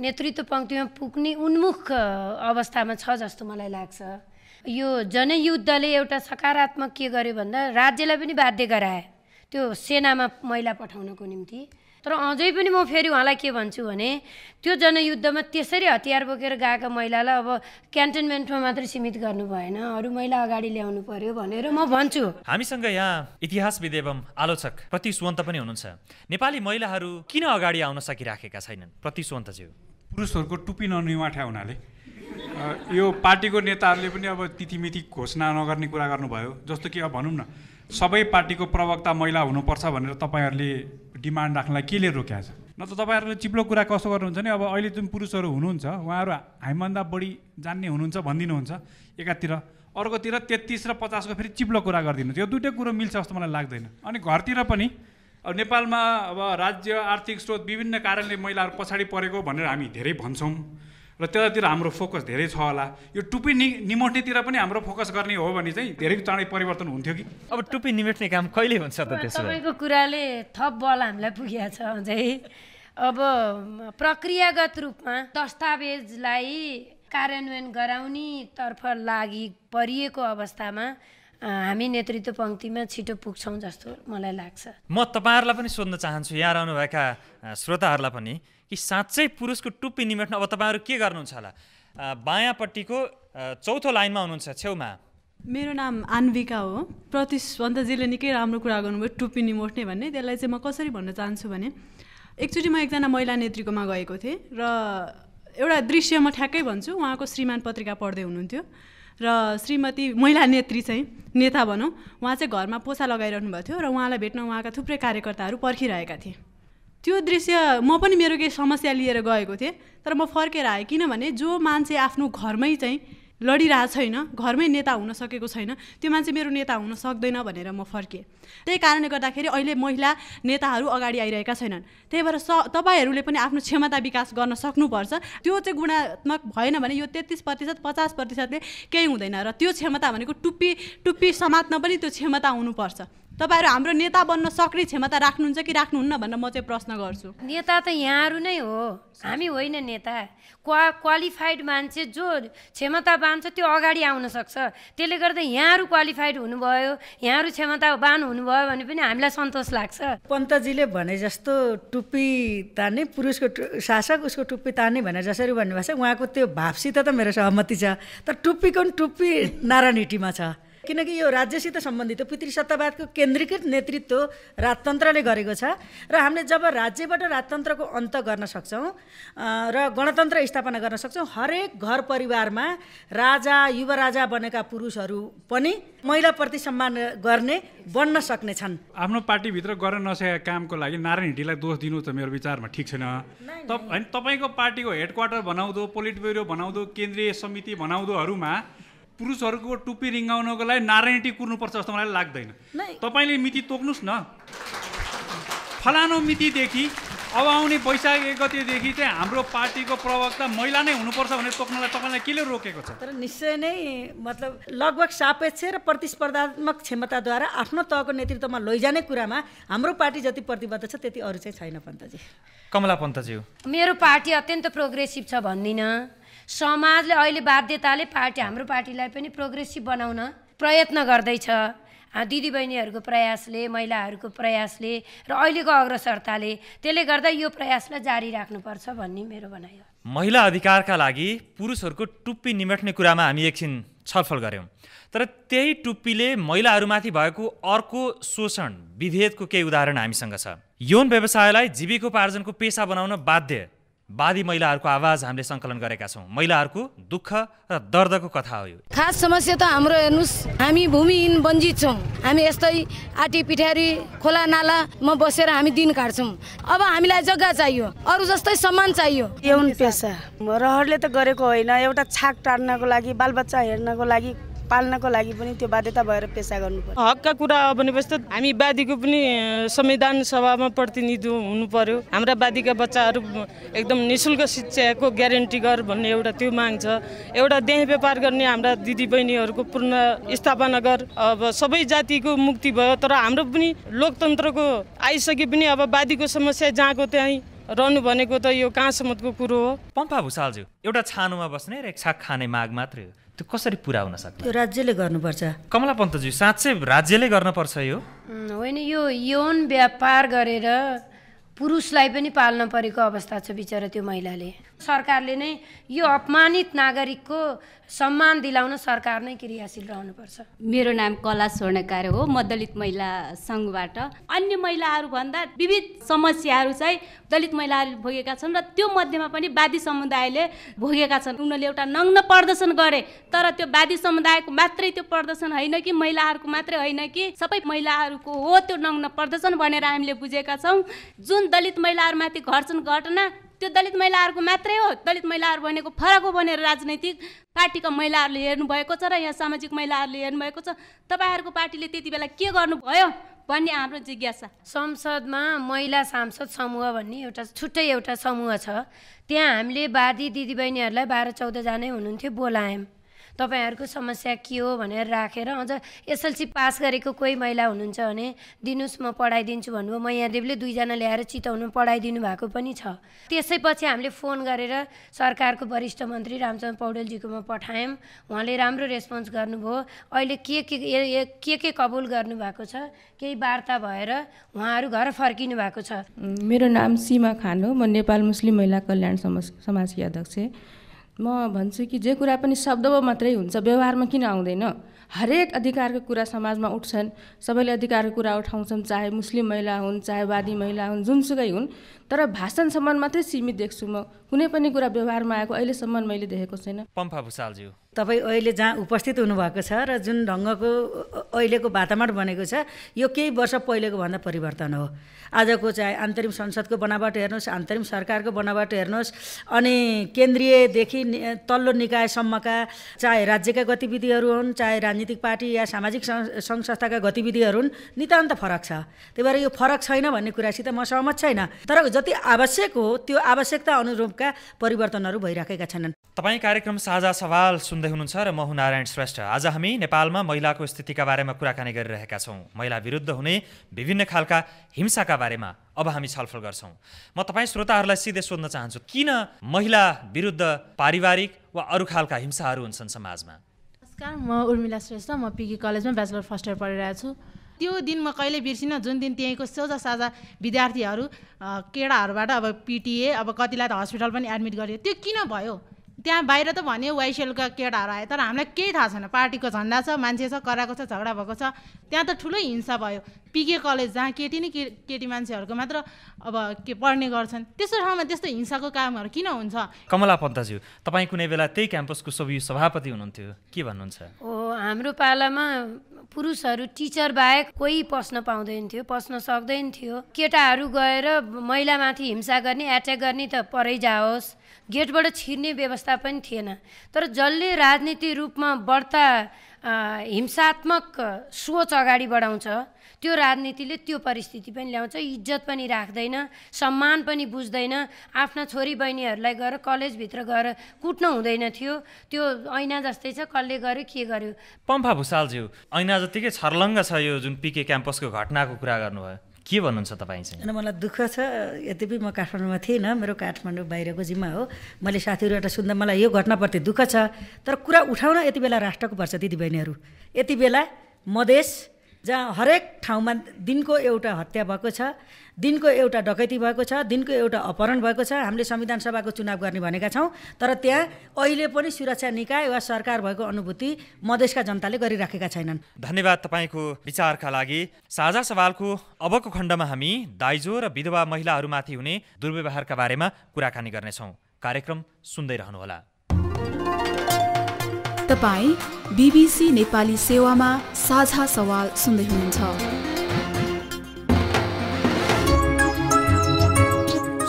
नेतृत्व पङ्क्तिमा पुग्ने उन्मुख अवस्थामा छ जस्तो मलाई लाग्छ यो जनयुद्धले एउटा सकारात्मक के गर्यो भन्दा राज्यलाई पनि बाध्य गराए त्यो सेनामा महिला पठाउनको निम्ति तर अझै पनि म फेरि उहाँलाई के भन्छु भने त्यो जनयुद्धमा त्यसरी हतियार बोकेर गएका महिलालाई अब क्यान्टोनमेन्टमा मात्रै सीमित गर्नु भएन अरू महिला अगाडि ल्याउनु पर्यो भनेर म भन्छु हामीसँग यहाँ इतिहासविद एवं आलोचक प्रतिस्वन्त पनि हुनुहुन्छ नेपाली महिलाहरू किन अगाडि आउन सकिराखेका छैनन् प्रतिस्वन्तज्यू पुरुषहरूको टुपी ननिमाठ्या हुनाले यो पार्टीको नेताहरूले पनि अब तिथिमिति घोषणा नगर्ने कुरा गर्नुभयो जस्तो कि अब भनौँ न सबै पार्टीको प्रवक्ता महिला हुनुपर्छ भनेर तपाईँहरूले डिमान्ड राख्नलाई केले रोक्याएको छ न त तपाईँहरूले चिप्लो कुरा कसो गर्नुहुन्छ भने अब अहिले जुन पुरुषहरू हुनुहुन्छ उहाँहरू हामीभन्दा बढी जान्ने हुनुहुन्छ भनिदिनुहुन्छ एकातिर अर्कोतिर तेत्तिस र पचासको फेरि चिप्लो कुरा गरिदिनु यो दुइटै कुरो मिल्छ जस्तो मलाई लाग्दैन अनि घरतिर पनि अब नेपालमा अब राज्य आर्थिक स्रोत विभिन्न कारणले महिलाहरू पछाडि परेको भनेर हामी धेरै भन्छौँ र त्यतातिर हाम्रो फोकस धेरै छ होला यो टुपी नि निमोट्नेतिर पनि हाम्रो फोकस गर्ने हो भने चाहिँ धेरै चाँडै परिवर्तन हुन्थ्यो कि अब टुपी निमेट्ने काम कहिले हुन्छ त त्यसो तपाईँको कुराले थप बल हामीलाई पुगेको छ अझै अब प्रक्रियागत रूपमा दस्तावेजलाई कार्यान्वयन गराउनेतर्फ लागि परिएको अवस्थामा हामी नेतृत्व पङ्क्तिमा छिटो पुग्छौँ जस्तो मलाई लाग्छ म तपाईँहरूलाई पनि सोध्न चाहन्छु यहाँ रहनुभएका श्रोताहरूलाई पनि कि साँच्चै पुरुषको टुप्पी निमेट्न अब तपाईँहरू के गर्नुहुन्छ होला बायाँपट्टिको चौथो लाइनमा हुनुहुन्छ छेउमा मेरो नाम आन्विका हो प्रतिस्वन्तजीले निकै राम्रो कुरा गर्नुभयो टुप्पी निमोट्ने भन्ने त्यसलाई चाहिँ म कसरी भन्न चाहन्छु भने एकचोटि म एकजना महिला नेत्रीकोमा गएको थिएँ र एउटा दृश्य म ठ्याक्कै भन्छु उहाँको श्रीमान पत्रिका पढ्दै हुनुहुन्थ्यो र श्रीमती महिला नेत्री चाहिँ नेता भनौँ उहाँ चाहिँ घरमा पोसा लगाइरहनु भएको थियो र उहाँलाई भेट्न उहाँका थुप्रै कार्यकर्ताहरू पर्खिरहेका थिए त्यो दृश्य म पनि मेरो केही समस्या लिएर गएको थिएँ तर म फर्केर आएँ किनभने जो मान्छे आफ्नो घरमै चाहिँ लडिरहेको छैन घरमै नेता हुन सकेको छैन त्यो मान्छे मेरो नेता हुन सक्दैन भनेर म फर्केँ त्यही कारणले गर्दाखेरि अहिले महिला नेताहरू अगाडि आइरहेका छैनन् त्यही भएर स तपाईँहरूले पनि आफ्नो क्षमता विकास गर्न सक्नुपर्छ त्यो चाहिँ गुणात्मक भएन भने यो तेत्तिस प्रतिशत पचास प्रतिशतले केही हुँदैन र त्यो क्षमता भनेको टुप्पी टुप्पी समात्न पनि त्यो क्षमता हुनुपर्छ तपाईँहरू हाम्रो नेता बन्न सक्ने क्षमता राख्नुहुन्छ कि राख्नुहुन्न भनेर म चाहिँ प्रश्न गर्छु नेता त यहाँहरू नै हो हामी होइन नेता क्वा क्वालिफाइड मान्छे जो क्षमतावान छ त्यो अगाडि आउन सक्छ त्यसले गर्दा यहाँहरू क्वालिफाइड हुनुभयो यहाँहरू क्षमतावान हुनुभयो भने पनि हामीलाई सन्तोष लाग्छ पन्तजीले भने जस्तो टुप्पी तान्ने पुरुषको शासक उसको टुप्पी तान्ने भनेर जसरी भन्नुभएको छ उहाँको त्यो भावसित त मेरो सहमति छ तर टुप्पीको टुप्पी नारायण हिटीमा छ किनकि यो राज्यसित सम्बन्धित पितृ सत्तावादको केन्द्रीकृत नेतृत्व राजतन्त्रले गरेको छ र हामीले जब राज्यबाट राजतन्त्रको अन्त गर्न सक्छौँ र गणतन्त्र स्थापना गर्न सक्छौँ हरेक घर परिवारमा राजा युवराजा बनेका पुरुषहरू पनि महिलाप्रति सम्मान गर्ने बन्न सक्ने छन् आफ्नो पार्टीभित्र गर्न नसकेका कामको लागि नारायण हिटीलाई दोष दिनु त मेरो विचारमा ठिक छैन तपाईँको पार्टीको हेड क्वार्टर बनाउँदो पोलिट ब्युरो बनाउँदो केन्द्रीय समिति बनाउँदोहरूमा पुरुषहरूको टुप्पी रिङ्गाउनको लागि टी कुर्नुपर्छ जस्तो मलाई लाग्दैन तपाईँले मिति तोक्नुहोस् न फलानु मितिदेखि अब आउने वैशाख एक गतिदेखि चाहिँ हाम्रो पार्टीको प्रवक्ता महिला नै हुनुपर्छ भनेर तोक्नलाई तपाईँलाई केले रोकेको छ तर निश्चय नै मतलब लगभग सापेक्ष र प्रतिस्पर्धात्मक क्षमताद्वारा आफ्नो तहको नेतृत्वमा लैजाने कुरामा हाम्रो पार्टी जति प्रतिबद्ध छ त्यति अरू चाहिँ छैन पन्तजी कमला पन्तजी मेरो पार्टी अत्यन्त प्रोग्रेसिभ छ भन्दिनँ समाजले अहिले बाध्यताले पार्टी हाम्रो पार्टीलाई पनि प्रोग्रेसिभ बनाउन प्रयत्न गर्दैछ दिदीबहिनीहरूको प्रयासले महिलाहरूको प्रयासले र अहिलेको अग्रसरताले त्यसले गर्दा यो प्रयासलाई जारी राख्नुपर्छ भन्ने मेरो भनाइ हो महिला अधिकारका लागि पुरुषहरूको टुप्पी निमेट्ने कुरामा हामी एकछिन छलफल गऱ्यौँ तर त्यही टुप्पीले महिलाहरूमाथि भएको अर्को शोषण विभेदको केही उदाहरण हामीसँग छ यौन व्यवसायलाई जीविकोपार्जनको पेसा बनाउन बाध्य वादी महिलाहरूको आवाज हामीले सङ्कलन गरेका छौँ महिलाहरूको दुःख र दर्दको कथा हो यो खास समस्या त हाम्रो हेर्नुहोस् हामी भूमिहीन वञ्जित छौँ हामी यस्तै आटी पिठारी खोला नालामा बसेर हामी दिन काट्छौँ अब हामीलाई जग्गा चाहियो अरू जस्तै सम्मान चाहियो यौन पेसा रहरले त गरेको होइन एउटा छाक टार्नको लागि बालबच्चा हेर्नको लागि पाल्नको लागि पनि त्यो बाध्यता भएर पेसा गर्नु पर्यो हकका कुरा हो भनेपछि त हामी वादीको पनि संविधान सभामा प्रतिनिधि हुनु पर्यो हाम्रा वादीका बच्चाहरू एकदम निशुल्क शिक्षाको ग्यारेन्टी गर भन्ने एउटा त्यो माग छ एउटा देह व्यापार गर्ने हाम्रा दिदीबहिनीहरूको पूर्ण स्थापना गर अब सबै जातिको मुक्ति भयो तर हाम्रो पनि लोकतन्त्रको आइसके पनि अब वादीको समस्या जहाँको त्यहीँ रहनु भनेको त यो कहाँसम्मको कुरो हो पम्फा भुसालज्यू एउटा छानोमा बस्ने र एक छाक खाने माग मात्रै हो त्यो कसरी पुरा हुन सक्छ त्यो राज्यले गर्नुपर्छ कमला पन्तज्यू साँच्चै राज्यले गर्नुपर्छ यो होइन यो यौन व्यापार गरेर पुरुषलाई पनि पाल्न परेको अवस्था छ बिचरा त्यो महिलाले सरकारले नै यो अपमानित नागरिकको सम्मान दिलाउन सरकार नै क्रियाशील रहनुपर्छ मेरो नाम कला स्वर्णकार हो म दलित महिला सङ्घबाट अन्य महिलाहरूभन्दा विविध समस्याहरू चाहिँ दलित महिलाहरूले भोगेका छन् र त्यो मध्येमा पनि वादी समुदायले भोगेका छन् उनीहरूले एउटा नग्न प्रदर्शन गरे तर त्यो वादी समुदायको मात्रै त्यो प्रदर्शन होइन कि महिलाहरूको मात्रै होइन कि सबै महिलाहरूको हो त्यो नग्न प्रदर्शन भनेर हामीले बुझेका छौँ जुन दलित महिलाहरूमाथि घट्छन् घटना त्यो दलित महिलाहरूको मात्रै हो दलित महिलाहरू भनेको फरक हो भनेर राजनैतिक पार्टीका महिलाहरूले हेर्नुभएको छ र यहाँ सामाजिक महिलाहरूले हेर्नुभएको छ तपाईँहरूको पार्टीले त्यति बेला के गर्नुभयो भन्ने हाम्रो जिज्ञासा संसदमा महिला सांसद समूह भन्ने एउटा छुट्टै एउटा समूह छ त्यहाँ हामीले बादी दिदीबहिनीहरूलाई बाह्र चौधजना हुनुहुन्थ्यो बोलायौँ तपाईँहरूको समस्या के हो भनेर राखेर अझ एसएलसी पास गरेको कोही महिला हुनुहुन्छ भने दिनुहोस् म पढाइदिन्छु भन्नुभयो म यहाँदेवले दुईजना ल्याएर चिताउनु पढाइदिनु भएको पनि छ त्यसै पछि हामीले फोन गरेर सरकारको वरिष्ठ मन्त्री रामचन्द्र पौडेलजीकोमा पठायौँ उहाँले राम्रो रेस्पोन्स गर्नुभयो अहिले के के के के कबुल गर्नुभएको छ केही वार्ता भएर उहाँहरू घर फर्किनु भएको छ मेरो नाम सीमा खान हो म नेपाल मुस्लिम महिला कल्याण समाज समाजकी अध्यक्ष म भन्छु कि जे कुरा पनि शब्दमा मात्रै हुन्छ व्यवहारमा किन आउँदैन हरेक अधिकारको कुरा समाजमा उठ्छन् सबैले अधिकारको कुरा उठाउँछन् चाहे मुस्लिम महिला हुन् चाहे वादी महिला हुन् जुनसुकै हुन् तर भाषणसम्म मात्रै सीमित देख्छु म कुनै पनि कुरा व्यवहारमा आएको अहिलेसम्म मैले देखेको छैन पम्फा भुषालज्यू तपाईँ अहिले जहाँ उपस्थित हुनुभएको छ र जुन ढङ्गको अहिलेको वातावरण बनेको छ यो केही वर्ष पहिलेको भन्दा परिवर्तन हो आजको चाहे अन्तरिम संसदको बनावट हेर्नुहोस् अन्तरिम सरकारको बनावट हेर्नुहोस् अनि केन्द्रीयदेखि तल्लो निकायसम्मका चाहे राज्यका गतिविधिहरू हुन् चाहे राजनीतिक पार्टी या सामाजिक सङ्घ संस्थाका गतिविधिहरू हुन् नितान्त फरक छ त्यही भएर यो फरक छैन भन्ने कुरासित म सहमत छैन तर जति आवश्यक हो त्यो आवश्यकता अनुरूपका परिवर्तनहरू भइराखेका छैनन् तपाईँ कार्यक्रम साझा सवाल सुन सुन्दै हुनुहुन्छ र म हुँ नारायण श्रेष्ठ आज हामी नेपालमा महिलाको स्थितिका बारेमा कुराकानी गरिरहेका छौँ महिला विरुद्ध हुने विभिन्न खालका हिंसाका बारेमा अब हामी छलफल गर्छौँ म तपाईँ श्रोताहरूलाई सिधै सोध्न चाहन्छु किन महिला विरुद्ध पारिवारिक वा अरू खालका हिंसाहरू हुन्छन् समाजमा नमस्कार म उर्मिला श्रेष्ठ म पिगी कलेजमा ब्याचलर फर्स्ट इयर पढिरहेको छु त्यो दिन म कहिले बिर्सिनँ जुन दिन त्यहीँको सोझा साझा विद्यार्थीहरू केडाहरूबाट अब पिटिए अब कतिलाई त हस्पिटल पनि एडमिट गरियो त्यो किन भयो त्यहाँ बाहिर त भन्यो वाइसएलका केटाहरू आयो तर हामीलाई केही थाहा छैन पार्टीको झन्डा छ मान्छे छ कराएको छ झगडा भएको छ त्यहाँ त ठुलै हिंसा भयो पिके कलेज जहाँ केटी नै के केटी मान्छेहरूको मात्र अब के पढ्ने गर्छन् त्यस्तो ठाउँमा त्यस्तो हिंसाको कामहरू किन हुन्छ कमला पन्तज्यू तपाईँ कुनै बेला त्यही क्याम्पसको सबै सभापति हुनुहुन्थ्यो के भन्नुहुन्छ हो हाम्रो पालामा पुरुषहरू टिचर बाहेक कोही पस्न पाउँदैन थियो पस्न सक्दैन थियो केटाहरू गएर महिलामाथि हिंसा गर्ने एट्याक गर्ने त परै जाओस् गेटबाट छिर्ने व्यवस्था पनि थिएन तर जसले राजनीति रूपमा बढ्ता हिंसात्मक सोच अगाडि बढाउँछ त्यो राजनीतिले त्यो परिस्थिति पनि ल्याउँछ इज्जत पनि राख्दैन सम्मान पनि बुझ्दैन आफ्ना छोरी बहिनीहरूलाई गएर कलेजभित्र गएर कुट्नु हुँदैन थियो त्यो ऐना जस्तै छ कसले गर्यो के गर्यो पम्फा भुषालज्यू ऐना जत्तिकै छर्लङ्ग छ यो जुन पिके क्याम्पसको घटनाको कुरा गर्नुभयो के भन्नुहुन्छ तपाईँ चाहिँ होइन मलाई दुःख छ यद्यपि म काठमाडौँमा थिइनँ मेरो काठमाडौँ बाहिरको जिम्मा हो मैले साथीहरूबाट सुन्दा मलाई यो घटनाप्रति दुःख छ तर कुरा उठाउन यति बेला राष्ट्रको पर्छ दिदीबहिनीहरू यति बेला मधेस जहाँ हरेक ठाउँमा दिनको एउटा हत्या भएको छ दिनको एउटा डकैती भएको छ दिनको एउटा अपहरण भएको छ हामीले संविधान सभाको चुनाव गर्ने भनेका छौँ तर त्यहाँ अहिले पनि सुरक्षा निकाय वा सरकार भएको अनुभूति मधेसका जनताले गरिराखेका छैनन् धन्यवाद तपाईँको विचारका लागि साझा सवालको अबको खण्डमा हामी दाइजो र विधवा महिलाहरूमाथि हुने दुर्व्यवहारका बारेमा कुराकानी गर्नेछौँ कार्यक्रम सुन्दै रहनुहोला तपाईँ बिबिसी नेपाली सेवामा साझा सवाल सुन्दै हुनुहुन्छ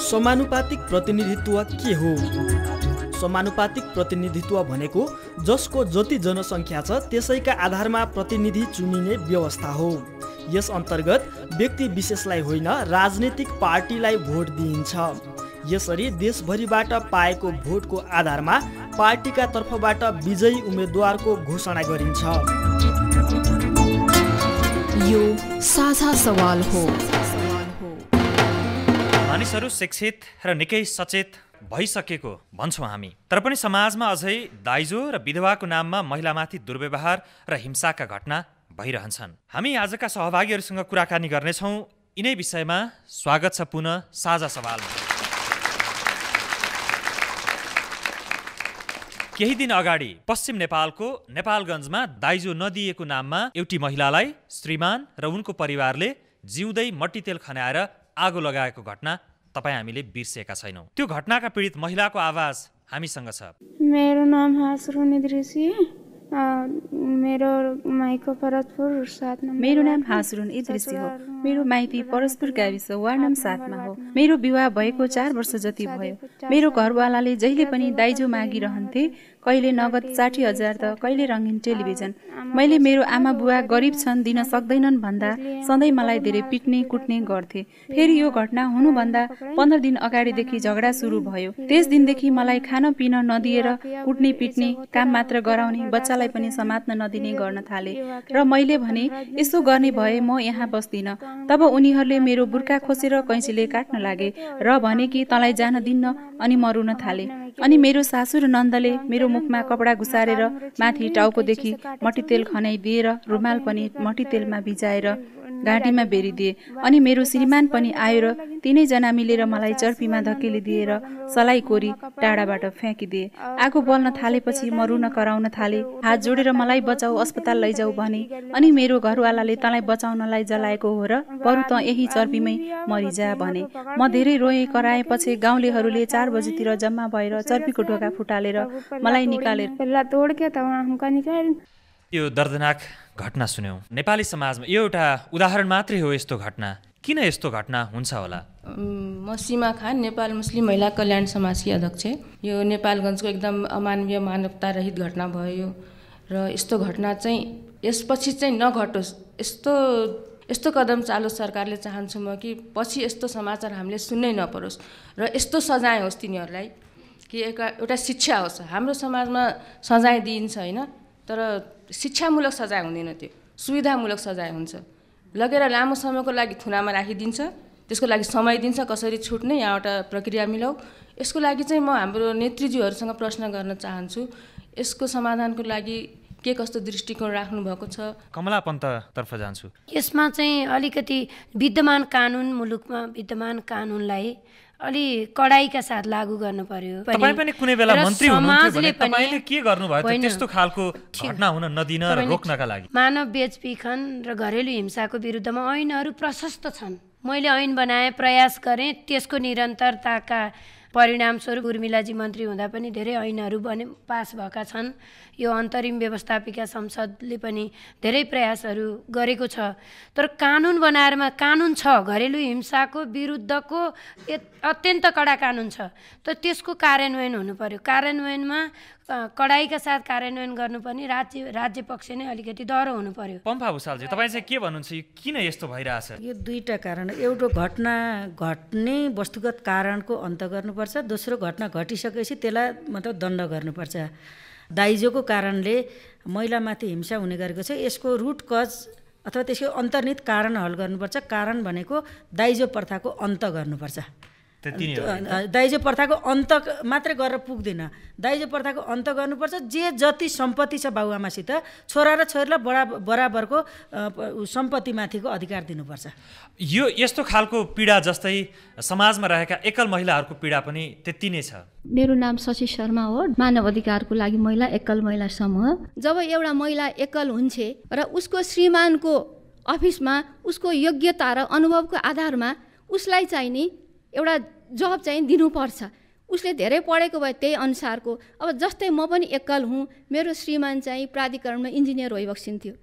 समानुपातिक प्रतिनिधित्व के हो समानुपातिक प्रतिनिधित्व भनेको जसको जति जनसङ्ख्या छ त्यसैका आधारमा प्रतिनिधि चुनिने व्यवस्था हो यस अन्तर्गत व्यक्ति विशेषलाई होइन राजनीतिक पार्टीलाई भोट दिइन्छ यसरी देशभरिबाट पाएको भोटको आधारमा पार्टीका तर्फबाट विजयी उम्मेद्वारको घोषणा गरिन्छ यो साझा सवाल हो मानिसहरू शिक्षित र निकै सचेत भइसकेको भन्छौँ हामी तर पनि समाजमा अझै दाइजो र विधवाको नाममा महिलामाथि दुर्व्यवहार र हिंसाका घटना भइरहन्छन् हामी आजका सहभागीहरूसँग कुराकानी गर्नेछौँ यिनै विषयमा स्वागत छ पुनः साझा सवालमा केही दिन अगाडि पश्चिम नेपालको नेपालगञ्जमा दाइजो नदिएको नाममा एउटी महिलालाई श्रीमान र उनको परिवारले जिउँदै मट्टितेल खनाएर आगो लगाएको घटना तपाईँ हामीले बिर्सेका छैनौँ त्यो घटनाका पीडित महिलाको आवाज हामीसँग छ मेरो नाम मेरो माइको मेरो नाम हासुरुन इद्रिसी हो मेरो माइती परस्पुर गाविस वार्ड नम्बर सातमा हो मेरो विवाह भएको चार वर्ष जति भयो मेरो घरवालाले जहिले पनि दाइजो मागिरहन्थे कहिले नगद साठी हजार त कहिले रङ्गिन टेलिभिजन मैले मेरो आमा बुवा गरिब छन् दिन सक्दैनन् भन्दा सधैँ मलाई धेरै पिट्ने कुट्ने गर्थे फेरि यो घटना हुनुभन्दा पन्ध्र दिन अगाडिदेखि झगडा सुरु भयो त्यस दिनदेखि मलाई खान पिन नदिएर कुट्ने पिट्ने काम मात्र गराउने बच्चालाई पनि समात्न नदिने गर्न थाले र मैले भने यसो गर्ने भए म यहाँ बस्दिनँ तब उनीहरूले मेरो बुर्खा खोसेर कैँचीले काट्न लागे र भने कि तँलाई जान दिन्न अनि म रुन थालेँ अनि मेरो सासु र नन्दले मेरो मुखमा कपडा घुसारेर माथि टाउकोदेखि मट्टीतेल खनाइदिएर रुमाल पनि मट्टीतेलमा भिजाएर घाँटीमा बेरिदिए अनि मेरो श्रीमान पनि आयो र तिनैजना मिलेर मलाई चर्पीमा दिएर सलाई कोरी टाढाबाट फ्याँकिदिए आगो बल्न थालेपछि म रुन कराउन थाले हात जोडेर मलाई बचाऊ अस्पताल लैजाऊ भने अनि मेरो घरवालाले तँलाई बचाउनलाई जलाएको हो र बरु त यही चर्पीमै मरिजा भने म धेरै रोएँ कराएपछि गाउँलेहरूले चार बजीतिर जम्मा भएर चर्पीको ढोका फुटालेर मलाई निकालेर यो दर्दनाक घटना सुन्यौँ नेपाली समाजमा यो एउटा उदाहरण मात्रै हो यस्तो घटना किन यस्तो घटना हुन्छ होला म सीमा खान नेपाल मुस्लिम महिला कल्याण समाजकी अध्यक्ष यो नेपालगञ्जको एकदम अमानवीय मानवता रहित घटना भयो र यस्तो घटना चाहिँ यसपछि चाहिँ नघटोस् यस्तो यस्तो कदम चालो सरकारले चाहन्छु म कि पछि यस्तो समाचार हामीले सुन्नै नपरोस् र यस्तो सजाय होस् तिनीहरूलाई कि एउटा एउटा शिक्षा होस् हाम्रो समाजमा सजाय दिइन्छ होइन तर शिक्षामूलक सजाय हुँदैन त्यो सुविधामूलक सजाय हुन्छ लगेर लामो समयको लागि थुनामा राखिदिन्छ त्यसको लागि समय दिन्छ कसरी छुट्ने यहाँबाट प्रक्रिया मिलाऊ यसको लागि चाहिँ म हाम्रो नेतृज्यूहरूसँग प्रश्न गर्न चाहन्छु यसको समाधानको लागि के कस्तो दृष्टिकोण राख्नुभएको छ कमला पन्ततर्फ जान्छु यसमा चाहिँ अलिकति विद्यमान कानुन मुलुकमा विद्यमान कानुनलाई अलि कडाइका साथ लागू गर्नु पर्यो मानव बेचबिखन र घरेलु हिंसाको विरुद्धमा ऐनहरू प्रशस्त छन् मैले ऐन बनाएँ प्रयास गरेँ त्यसको निरन्तरताका परिणामस्वरूप उर्मिलाजी मन्त्री हुँदा पनि धेरै ऐनहरू बने पास भएका छन् यो अन्तरिम व्यवस्थापिका संसदले पनि धेरै प्रयासहरू गरेको छ तर कानुन बनाएरमा कानुन छ घरेलु हिंसाको विरुद्धको अत्यन्त कडा कानुन छ तर त्यसको कार्यान्वयन हुनु पर्यो कार्यान्वयनमा कडाइका साथ कार्यान्वयन गर्नुपर्ने राज्य राज्य पक्ष नै अलिकति डह्रो हुनु पर्यो पम्फा भूषालजी तपाईँ चाहिँ के भन्नुहुन्छ यो किन यस्तो भइरहेछ यो दुईवटा कारण एउटा घटना घट्ने वस्तुगत कारणको अन्त गर्नुपर्छ दोस्रो घटना घटिसकेपछि त्यसलाई मतलब दण्ड गर्नुपर्छ दाइजोको कारणले महिलामाथि हिंसा हुने गरेको छ यसको रुट कज अथवा त्यसको अन्तर्निहित कारण हल गर्नुपर्छ कारण भनेको दाइजो प्रथाको अन्त गर्नुपर्छ दाइजो प्रथाको अन्त मात्रै गरेर पुग्दैन दाइजो प्रथाको अन्त गर्नुपर्छ जे जति सम्पत्ति छ बाबुआमासित छोरा र छोरीलाई बडा बराबरको सम्पत्तिमाथिको अधिकार दिनुपर्छ यो यस्तो खालको पीडा जस्तै समाजमा रहेका एकल महिलाहरूको पीडा पनि त्यति नै छ मेरो नाम शशि शर्मा हो मानव अधिकारको लागि महिला एकल महिला समूह जब एउटा महिला एकल हुन्छ र उसको श्रीमानको अफिसमा उसको योग्यता र अनुभवको आधारमा उसलाई चाहिँ नि एउटा जब चाहिँ दिनुपर्छ उसले धेरै पढेको भए त्यही अनुसारको अब जस्तै म पनि एकल हुँ मेरो श्रीमान चाहिँ प्राधिकरणमा इन्जिनियर होइबक्सिन्थ्यो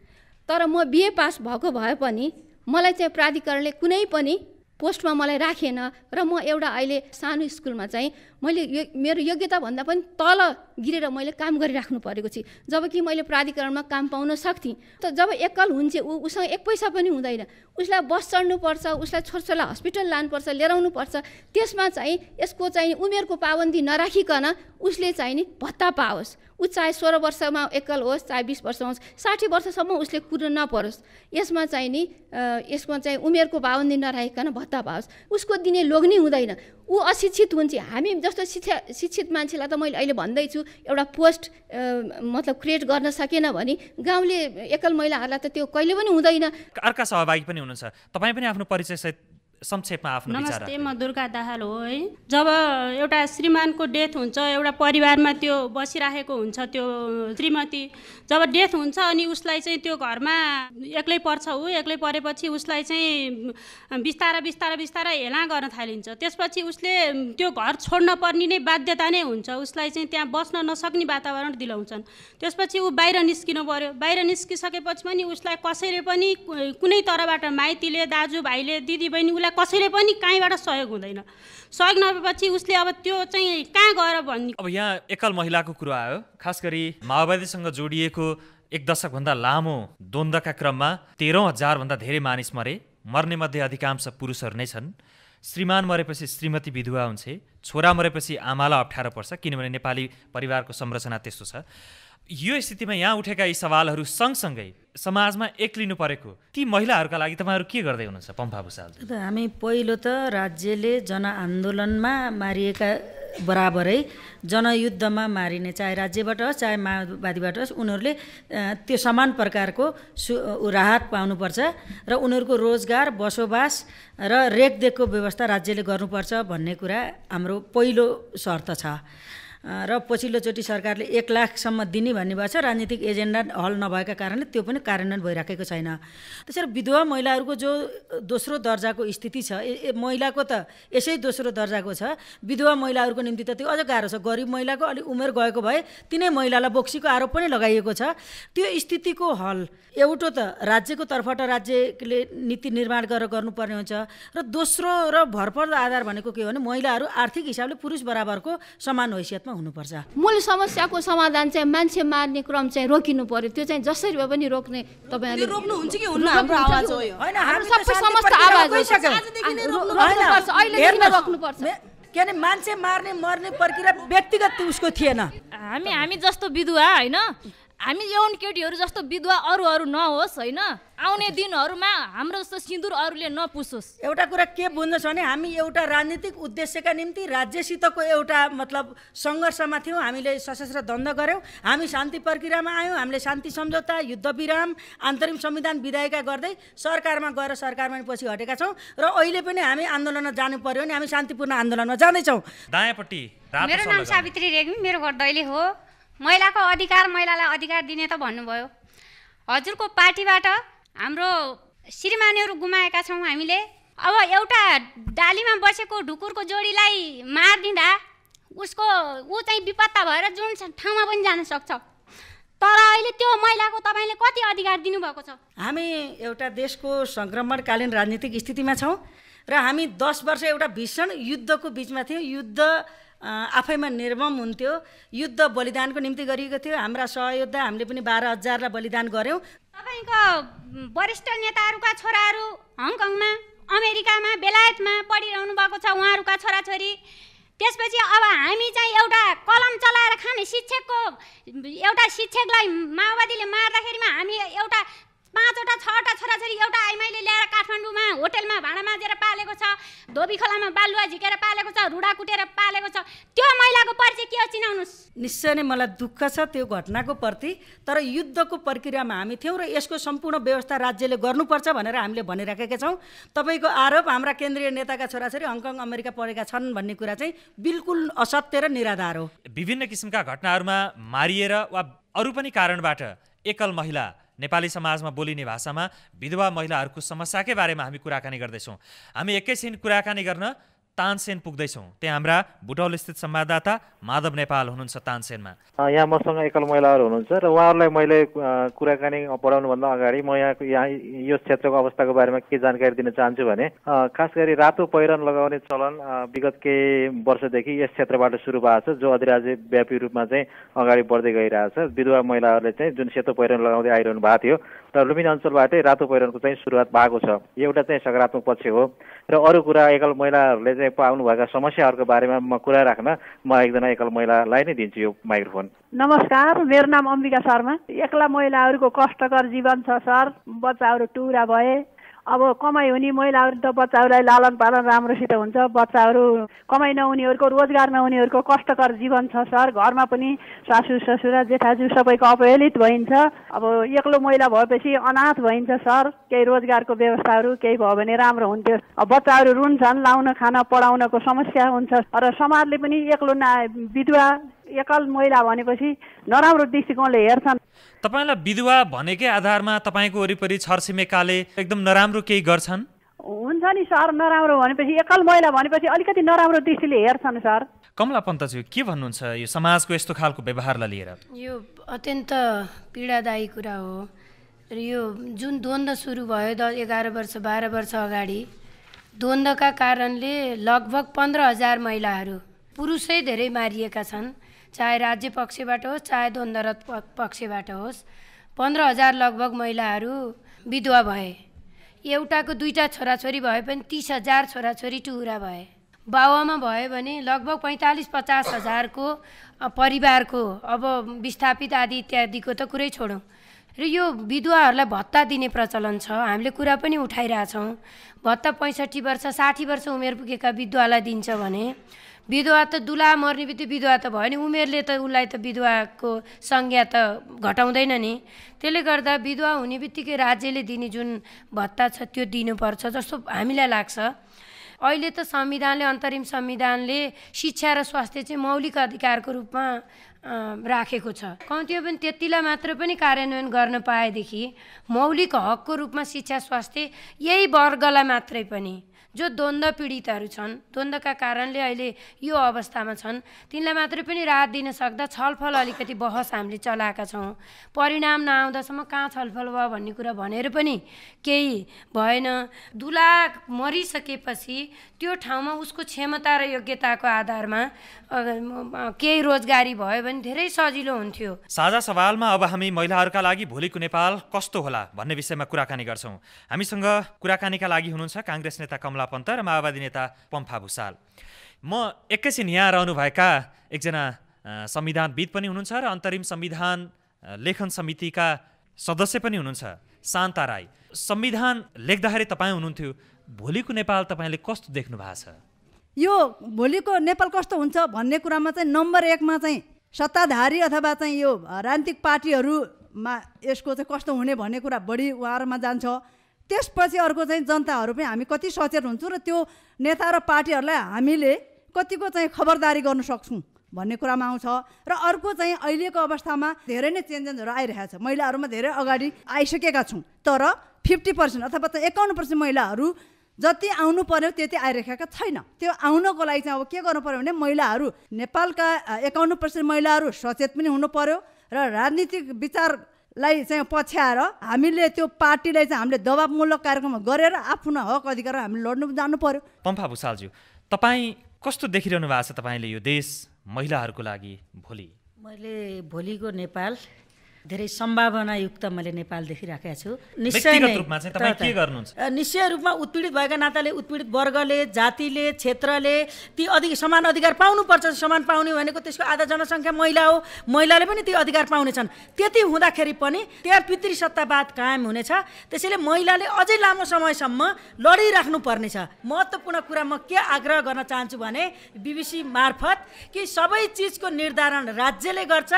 तर म बिए पास भएको भए पनि मलाई चाहिँ प्राधिकरणले कुनै पनि पोस्टमा मलाई राखेन र म एउटा अहिले सानो स्कुलमा चाहिँ मैले यो मेरो योग्यताभन्दा पनि तल गिरेर मैले काम गरिराख्नु परेको छु जबकि मैले प्राधिकरणमा काम पाउन सक्थेँ त जब एकल हुन्छ ऊ उसँग एक पैसा पनि हुँदैन उसलाई बस चढ्नुपर्छ उसलाई छोरछोरलाई हस्पिटल लानुपर्छ लिएर आउनुपर्छ त्यसमा चाहिँ यसको चाहिँ उमेरको पाबन्दी नराखिकन उसले चाहिँ नि भत्ता पाओस् ऊ चाहे सोह्र वर्षमा एकल होस् चाहे बिस वर्ष होस् साठी वर्षसम्म उसले कुर्न नपरोस् यसमा चाहिँ नि यसमा चाहिँ उमेरको पाबन्दी नराखिकन भत्ता पाओस् उसको दिने लोग्नी हुँदैन ऊ अशिक्षित हुन्छ हामी जस्तो शिक्षा शिक्षित मान्छेलाई त मैले अहिले भन्दैछु एउटा पोस्ट मतलब क्रिएट गर्न सकेन भने गाउँले एकल महिलाहरूलाई त त्यो कहिले पनि हुँदैन अर्का सहभागी पनि हुनुहुन्छ तपाईँ पनि आफ्नो परिचयसहित संक्षेपमा आफ्नो नमस्ते म दुर्गा दाहाल हो है जब एउटा श्रीमानको डेथ हुन्छ एउटा परिवारमा त्यो बसिराखेको हुन्छ त्यो श्रीमती जब डेथ हुन्छ अनि उसलाई चाहिँ त्यो घरमा एक्लै पर्छ ऊ एक्लै परेपछि उसलाई चाहिँ बिस्तारा बिस्तारा बिस्तारा हेला गर्न थालिन्छ त्यसपछि उसले त्यो घर छोड्न पर्ने नै बाध्यता नै हुन्छ उसलाई चाहिँ त्यहाँ बस्न नसक्ने वातावरण दिलाउँछन् त्यसपछि ऊ बाहिर निस्किनु पर्यो बाहिर निस्किसकेपछि पनि उसलाई कसैले पनि कुनै तरबाट माइतीले दाजुभाइले दिदीबहिनी उसलाई उसलाई कसैले पनि कहीँबाट सहयोग हुँदैन सहयोग नभएपछि उसले अब त्यो चाहिँ कहाँ गएर भन्ने अब यहाँ एकल महिलाको कुरो आयो खास गरी माओवादीसँग जोडिएको एक दशकभन्दा लामो द्वन्द्वका क्रममा तेह्रौँ हजारभन्दा धेरै मानिस मरे मर्ने मध्ये अधिकांश पुरुषहरू नै छन् श्रीमान मरेपछि श्रीमती विधवा हुन्छे छोरा मरेपछि आमालाई अप्ठ्यारो पर्छ किनभने नेपाली परिवारको संरचना त्यस्तो छ यो स्थितिमा यहाँ उठेका यी सवालहरू सँगसँगै समाजमा एक्लिनु परेको ती महिलाहरूका लागि तपाईँहरू के गर्दै हुनुहुन्छ पम्फा भूषाल हामी पहिलो त राज्यले जनआन्दोलनमा मारिएका बराबरै जनयुद्धमा मारिने चाहे राज्यबाट होस् चाहे माओवादीबाट होस् उनीहरूले त्यो समान प्रकारको सु राहत पाउनुपर्छ र उनीहरूको रोजगार बसोबास र रेखदेखको व्यवस्था राज्यले गर्नुपर्छ भन्ने कुरा हाम्रो पहिलो शर्त छ र पछिल्लोचोटि सरकारले एक लाखसम्म दिने भन्ने छ राजनीतिक एजेन्डा हल नभएका कारणले त्यो पनि कार्यान्वयन भइराखेको छैन त्यसरी विधवा महिलाहरूको जो दोस्रो दर्जाको स्थिति छ महिलाको त यसै दोस्रो दर्जाको छ विधवा महिलाहरूको निम्ति त त्यो अझ गाह्रो छ गरिब महिलाको अलिक उमेर गएको भए तिनै महिलालाई बोक्सीको आरोप पनि लगाइएको छ त्यो स्थितिको हल एउटो त राज्यको तर्फबाट राज्यले नीति निर्माण गरेर गर्नुपर्ने हुन्छ र दोस्रो र भरपर्दो आधार भनेको के हो भने महिलाहरू आर्थिक हिसाबले पुरुष बराबरको समान हैसियतमा हातमा हुनुपर्छ मूल समस्याको समाधान चाहिँ मान्छे मार्ने क्रम चाहिँ रोकिनु पर्यो त्यो चाहिँ जसरी भए पनि रोक्ने तपाईँहरूले रोक्नुहुन्छ कि हुन्न हाम्रो आवाज हो सबै समस्त आवाज अहिले के अरे मान्छे मार्ने मर्ने प्रक्रिया व्यक्तिगत उसको थिएन हामी हामी जस्तो विधुवा होइन हामी यौन केटीहरू जस्तो विधवा अरू अरू नहोस् होइन आउने दिनहरूमा हाम्रो जस्तो सिन्दुर अरूले नपुसोस् एउटा कुरा के बुझ्नुहोस् भने हामी एउटा राजनीतिक उद्देश्यका निम्ति राज्यसितको एउटा मतलब सङ्घर्षमा थियौँ हामीले सशस्त्र द्वन्द गऱ्यौँ हामी शान्ति प्रक्रियामा आयौँ हामीले शान्ति सम्झौता युद्धविराम आन्तरिक संविधान विधायिका गर्दै सरकारमा गएर सरकारमा पछि हटेका छौँ र अहिले पनि हामी आन्दोलनमा जानु पर्यो भने हामी शान्तिपूर्ण आन्दोलनमा जाँदैछौँ दायाँपट्टि मेरो नाम सावित्री रेग्मी मेरो घर दैले हो महिलाको अधिकार महिलालाई अधिकार दिने त भन्नुभयो हजुरको पार्टीबाट हाम्रो श्रीमानीहरू गुमाएका छौँ हामीले अब एउटा डालीमा बसेको ढुकुरको जोडीलाई मारिदिँदा उसको ऊ चाहिँ विपत्ता भएर जुन ठाउँमा पनि जान सक्छ तर अहिले त्यो महिलाको तपाईँले कति अधिकार दिनुभएको छ हामी एउटा देशको सङ्क्रमणकालीन राजनीतिक स्थितिमा छौँ र हामी दस वर्ष एउटा भीषण युद्धको बिचमा थियौँ युद्ध आफैमा निर्मम हुन्थ्यो युद्ध बलिदानको निम्ति गरिएको थियो हाम्रा सहयोद्धा हामीले पनि बाह्र हजारलाई बलिदान गऱ्यौँ तपाईँको वरिष्ठ नेताहरूका छोराहरू हङकङमा अमेरिकामा बेलायतमा पढिरहनु भएको छ उहाँहरूका छोराछोरी त्यसपछि अब हामी चाहिँ एउटा कलम चलाएर खाने शिक्षकको एउटा शिक्षकलाई माओवादीले मार्दाखेरिमा हामी एउटा पाँचवटा छवटा छोराछोरी एउटा मैले ल्याएर काठमाडौँमा होटेलमा भाँडा माझेर पालेको छ धोबी खोलामा बालुवा झिकेर पालेको छ रुडा कुटेर पालेको छ त्यो महिलाको परिचय के हो चिनाउनुहोस् निश्चय नै मलाई दुःख छ त्यो घटनाको प्रति तर युद्धको प्रक्रियामा हामी थियौँ र यसको सम्पूर्ण व्यवस्था राज्यले गर्नुपर्छ भनेर हामीले भनिराखेका छौँ तपाईँको आरोप हाम्रा केन्द्रीय नेताका छोराछोरी हङकङ अमेरिका पढेका छन् भन्ने कुरा चाहिँ बिल्कुल असत्य र निराधार हो विभिन्न किसिमका घटनाहरूमा मारिएर वा अरू पनि कारणबाट एकल महिला नेपाली समाजमा बोलिने भाषामा विधवा महिलाहरूको समस्याकै बारेमा हामी कुराकानी गर्दैछौँ हामी एकैछिन कुराकानी गर्न तानसेन पुग्दैछौँ त्यहाँ हाम्रा स्थित संवाददाता माधव नेपाल हुनुहुन्छ तानसेनमा यहाँ मसँग एकल महिलाहरू हुनुहुन्छ र उहाँहरूलाई मैले कुराकानी पढाउनुभन्दा अगाडि म यहाँ यहाँ यो क्षेत्रको अवस्थाको बारेमा के जानकारी दिन चाहन्छु भने खास गरी रातो पहिरन लगाउने चलन विगत केही वर्षदेखि यस क्षेत्रबाट सुरु भएको छ जो अधिराज्य व्यापी रूपमा चाहिँ अगाडि बढ्दै गइरहेको छ विधवा महिलाहरूले चाहिँ जुन सेतो पहिरन लगाउँदै आइरहनु भएको थियो र लुम्बिनी अञ्चलबाटै रातो पहिरनको चाहिँ सुरुवात भएको छ यो एउटा चाहिँ सकारात्मक पक्ष हो र अरू कुरा एकल महिलाहरूले चाहिँ पाउनुभएका समस्याहरूको बारेमा म कुरा राख्न म एकजना एकल महिलालाई नै दिन्छु यो माइक्रोफोन नमस्कार मेरो नाम अम्बिका शर्मा एक्ला महिलाहरूको कष्टकर जीवन छ सर बच्चाहरू टुरा भए अब कमाइ हुने महिलाहरू त बच्चाहरूलाई लालन पालन राम्रोसित हुन्छ बच्चाहरू कमाइ नहुनेहरूको रोजगार नहुनेहरूको कष्टकर जीवन छ सर घरमा पनि सासु ससुरा जेठाजु सबैको अपहेलित भइन्छ अब एक्लो महिला भएपछि अनाथ भइन्छ सर केही रोजगारको व्यवस्थाहरू केही भयो भने राम्रो हुन्थ्यो बच्चाहरू रुन्छन् लाउन खान पढाउनको समस्या हुन्छ र समाजले पनि एक्लो ना विधवा एकल महिला भनेपछि नराम्रो दृष्टिकोणले हेर्छन् तपाईँलाई विधवा भनेकै आधारमा तपाईँको वरिपरि छरछिमेकाले एकदम नराम्रो केही गर्छन् हुन्छ नि सर नराम्रो भनेपछि एकल महिला भनेपछि अलिकति नराम्रो दृष्टिले हेर्छन् सर कमला पन्तज्यू के भन्नुहुन्छ यो समाजको यस्तो खालको व्यवहारलाई लिएर यो अत्यन्त पीडादायी कुरा हो र यो जुन द्वन्द्व सुरु भयो द एघार वर्ष बाह्र वर्ष अगाडि द्वन्द्वका कारणले लगभग पन्ध्र हजार महिलाहरू पुरुषै धेरै मारिएका छन् चाहे राज्य पक्षबाट होस् चाहे द्वन्द्वरत पक्षबाट होस् पन्ध्र हजार लगभग महिलाहरू विधवा भए एउटाको दुईवटा छोराछोरी भए पनि तिस हजार छोराछोरी टुहुरा भए बाबामा भयो भने लगभग पैँतालिस पचास हजारको परिवारको अब विस्थापित आदि इत्यादिको त कुरै छोडौँ र यो विधवाहरूलाई भत्ता दिने प्रचलन छ हामीले कुरा पनि उठाइरहेछौँ भत्ता पैँसठी वर्ष साठी वर्ष उमेर पुगेका विधवालाई दिन्छ भने विधवा त दुला मर्ने बित्तिकै विधवा त भयो नि उमेरले त उसलाई त विधवाको संज्ञा त घटाउँदैन नि त्यसले गर्दा विधवा हुने बित्तिकै राज्यले दिने जुन भत्ता छ त्यो दिनुपर्छ जस्तो हामीलाई लाग्छ अहिले त संविधानले अन्तरिम संविधानले शिक्षा र स्वास्थ्य चाहिँ मौलिक अधिकारको रूपमा राखेको छ कम्तीमा पनि त्यतिलाई मात्र पनि कार्यान्वयन गर्न पाएदेखि मौलिक हकको रूपमा शिक्षा स्वास्थ्य यही वर्गलाई मात्रै पनि जो द्वन्द्व पीडितहरू छन् द्वन्द्वका कारणले अहिले यो अवस्थामा छन् तिनलाई मात्रै पनि राहत दिन सक्दा छलफल अलिकति बहस हामीले चलाएका छौँ परिणाम नआउँदासम्म कहाँ छलफल भयो भन्ने कुरा भनेर पनि केही भएन दुला मरिसकेपछि त्यो ठाउँमा उसको क्षमता र योग्यताको आधारमा केही रोजगारी भयो भने धेरै सजिलो हुन्थ्यो साझा सवालमा अब हामी महिलाहरूका लागि भोलिको नेपाल कस्तो होला भन्ने विषयमा कुराकानी गर्छौँ हामीसँग कुराकानीका लागि हुनुहुन्छ काङ्ग्रेस नेता कमला कमला पन्त र माओवादी नेता पम्फा भुषाल म एकैछिन यहाँ रहनुभएका एकजना संविधानविद पनि हुनुहुन्छ र अन्तरिम संविधान लेखन समितिका सदस्य पनि हुनुहुन्छ शान्ता राई संविधान लेख्दाखेरि तपाईँ हुनुहुन्थ्यो भोलिको नेपाल तपाईँले कस्तो देख्नु भएको छ यो भोलिको नेपाल कस्तो हुन्छ भन्ने कुरामा चाहिँ नम्बर एकमा चाहिँ सत्ताधारी अथवा चाहिँ यो राजनीतिक पार्टीहरूमा यसको चाहिँ कस्तो हुने भन्ने कुरा बढी उहाँहरूमा जान्छ त्यसपछि अर्को चाहिँ जनताहरू पनि हामी कति सचेत हुन्छौँ र त्यो नेता र पार्टीहरूलाई हामीले कतिको चाहिँ खबरदारी गर्न सक्छौँ भन्ने कुरामा आउँछ र अर्को चाहिँ अहिलेको अवस्थामा धेरै नै चेन्जेसहरू आइरहेको छ महिलाहरूमा धेरै अगाडि आइसकेका छौँ तर फिफ्टी पर्सेन्ट अथवा एकाउन्न पर्सेन्ट महिलाहरू जति आउनु पर्यो त्यति आइरहेका छैन त्यो आउनको लागि चाहिँ अब के गर्नु पर्यो भने महिलाहरू नेपालका एकाउन्न पर्सेन्ट महिलाहरू सचेत पनि हुनु पर्यो र राजनीतिक विचार लाई चाहिँ पछ्याएर हामीले त्यो पार्टीलाई चाहिँ हामीले दबाबमूलक कार्यक्रम गरेर आफ्नो हक अधिकार हामीले लड्नु जानु पर्यो पम्फा भूषालज्यू तपाईँ कस्तो देखिरहनु भएको छ तपाईँले यो देश महिलाहरूको लागि भोलि मैले भोलिको नेपाल धेरै सम्भावनायुक्त मैले नेपाल देखिराखेको छु निश्चय निश्चय रूपमा उत्पीडित भएका नाताले उत्पीडित वर्गले जातिले क्षेत्रले ती अधिक समान अधिकार पाउनुपर्छ समान पाउने भनेको त्यसको आधा जनसङ्ख्या महिला हो महिलाले पनि ती अधिकार पाउनेछन् त्यति हुँदाखेरि पनि त्यहाँ पितृसत्तावाद कायम हुनेछ त्यसैले महिलाले अझै लामो समयसम्म लडिराख्नु पर्नेछ महत्त्वपूर्ण कुरा म के आग्रह गर्न चाहन्छु भने बिबिसी मार्फत कि सबै चिजको निर्धारण राज्यले गर्छ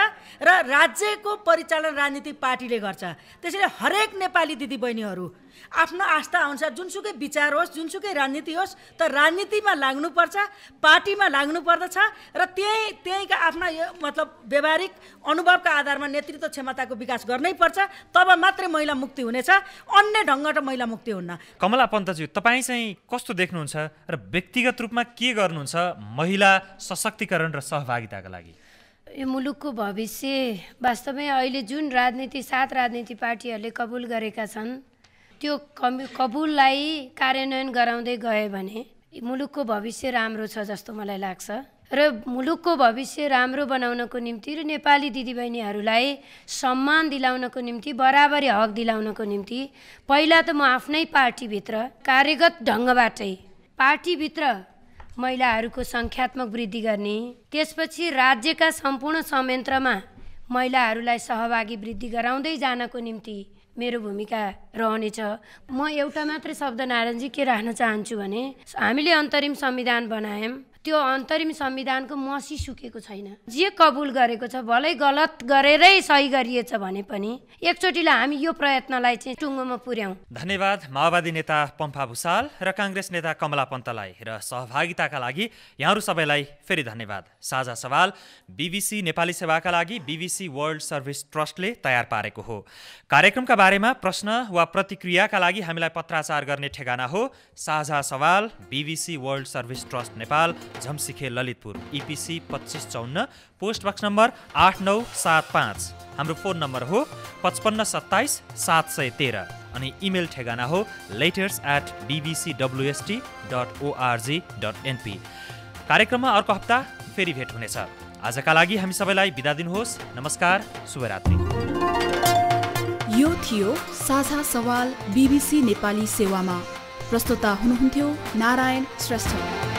र राज्यको परिचय सञ्चालन राजनीतिक पार्टीले गर्छ त्यसैले हरेक नेपाली दिदीबहिनीहरू आफ्नो आस्था अनुसार जुनसुकै विचार होस् जुनसुकै राजनीति होस् त राजनीतिमा लाग्नुपर्छ पार्टीमा लाग्नु पर्दछ र त्यही त्यहीँका आफ्ना यो मतलब व्यावहारिक अनुभवका आधारमा नेतृत्व क्षमताको विकास गर्नै पर्छ तब मात्रै महिला मुक्ति हुनेछ अन्य ढङ्गबाट महिला मुक्ति हुन्न कमला पन्तज्यू तपाईँ चाहिँ कस्तो देख्नुहुन्छ र व्यक्तिगत रूपमा के गर्नुहुन्छ महिला सशक्तिकरण र सहभागिताका लागि यो मुलुकको भविष्य वास्तवमै अहिले जुन राजनीति सात राजनीति पार्टीहरूले कबुल गरेका छन् त्यो कम कबुललाई कार्यान्वयन गराउँदै गए भने मुलुकको भविष्य राम्रो छ जस्तो मलाई लाग्छ र मुलुकको भविष्य राम्रो बनाउनको निम्ति र नेपाली दिदीबहिनीहरूलाई सम्मान दिलाउनको निम्ति बराबरी हक दिलाउनको निम्ति पहिला त म आफ्नै पार्टीभित्र कार्यगत ढङ्गबाटै पार्टीभित्र महिलाहरूको सङ्ख्यात्मक वृद्धि गर्ने त्यसपछि राज्यका सम्पूर्ण संयन्त्रमा महिलाहरूलाई सहभागी वृद्धि गराउँदै जानको निम्ति मेरो भूमिका रहनेछ म एउटा मात्रै शब्द नारायणजी के राख्न चाहन्छु भने हामीले अन्तरिम संविधान बनायौँ त्यो अन्तरिम संविधानको मसी सुकेको छैन जे कबुल गरेको छ भलै गलत गरेरै सही गरिएछ भने पनि एकचोटिलाई हामी यो प्रयत्नलाई चाहिँ टुङ्गोमा पुर्याउँ धन्यवाद माओवादी नेता पम्फा भूषाल र काङ्ग्रेस नेता कमला पन्तलाई र सहभागिताका लागि यहाँहरू सबैलाई फेरि धन्यवाद साझा सवाल बिबिसी नेपाली सेवाका लागि बिबिसी वर्ल्ड सर्भिस ट्रस्टले तयार पारेको हो कार्यक्रमका बारेमा प्रश्न वा प्रतिक्रियाका लागि हामीलाई पत्राचार गर्ने ठेगाना हो साझा सवाल BBC world service trust Nepal Jhamsikhel Lalitpur EPC e पच्चिस चौन्न बक्स नम्बर आठ नौ सात पाँच हाम्रो फोन नम्बर हो पचपन्न सत्ताइस सात सय तेह्र अनि इमेल ठेगाना हो letters at BBC WST dot ORG dot NP कार्यक्रममा अर्को हप्ता फेरि भेट हुनेछ आजका लागि हामी सबैलाई बिदा दिनुहोस् नमस्कार शुभरात्रि यो थियो साझा सवाल बिबिसी नेपाली सेवामा प्रस्तुता हुनुहुन्थ्यो नारायण श्रेष्ठ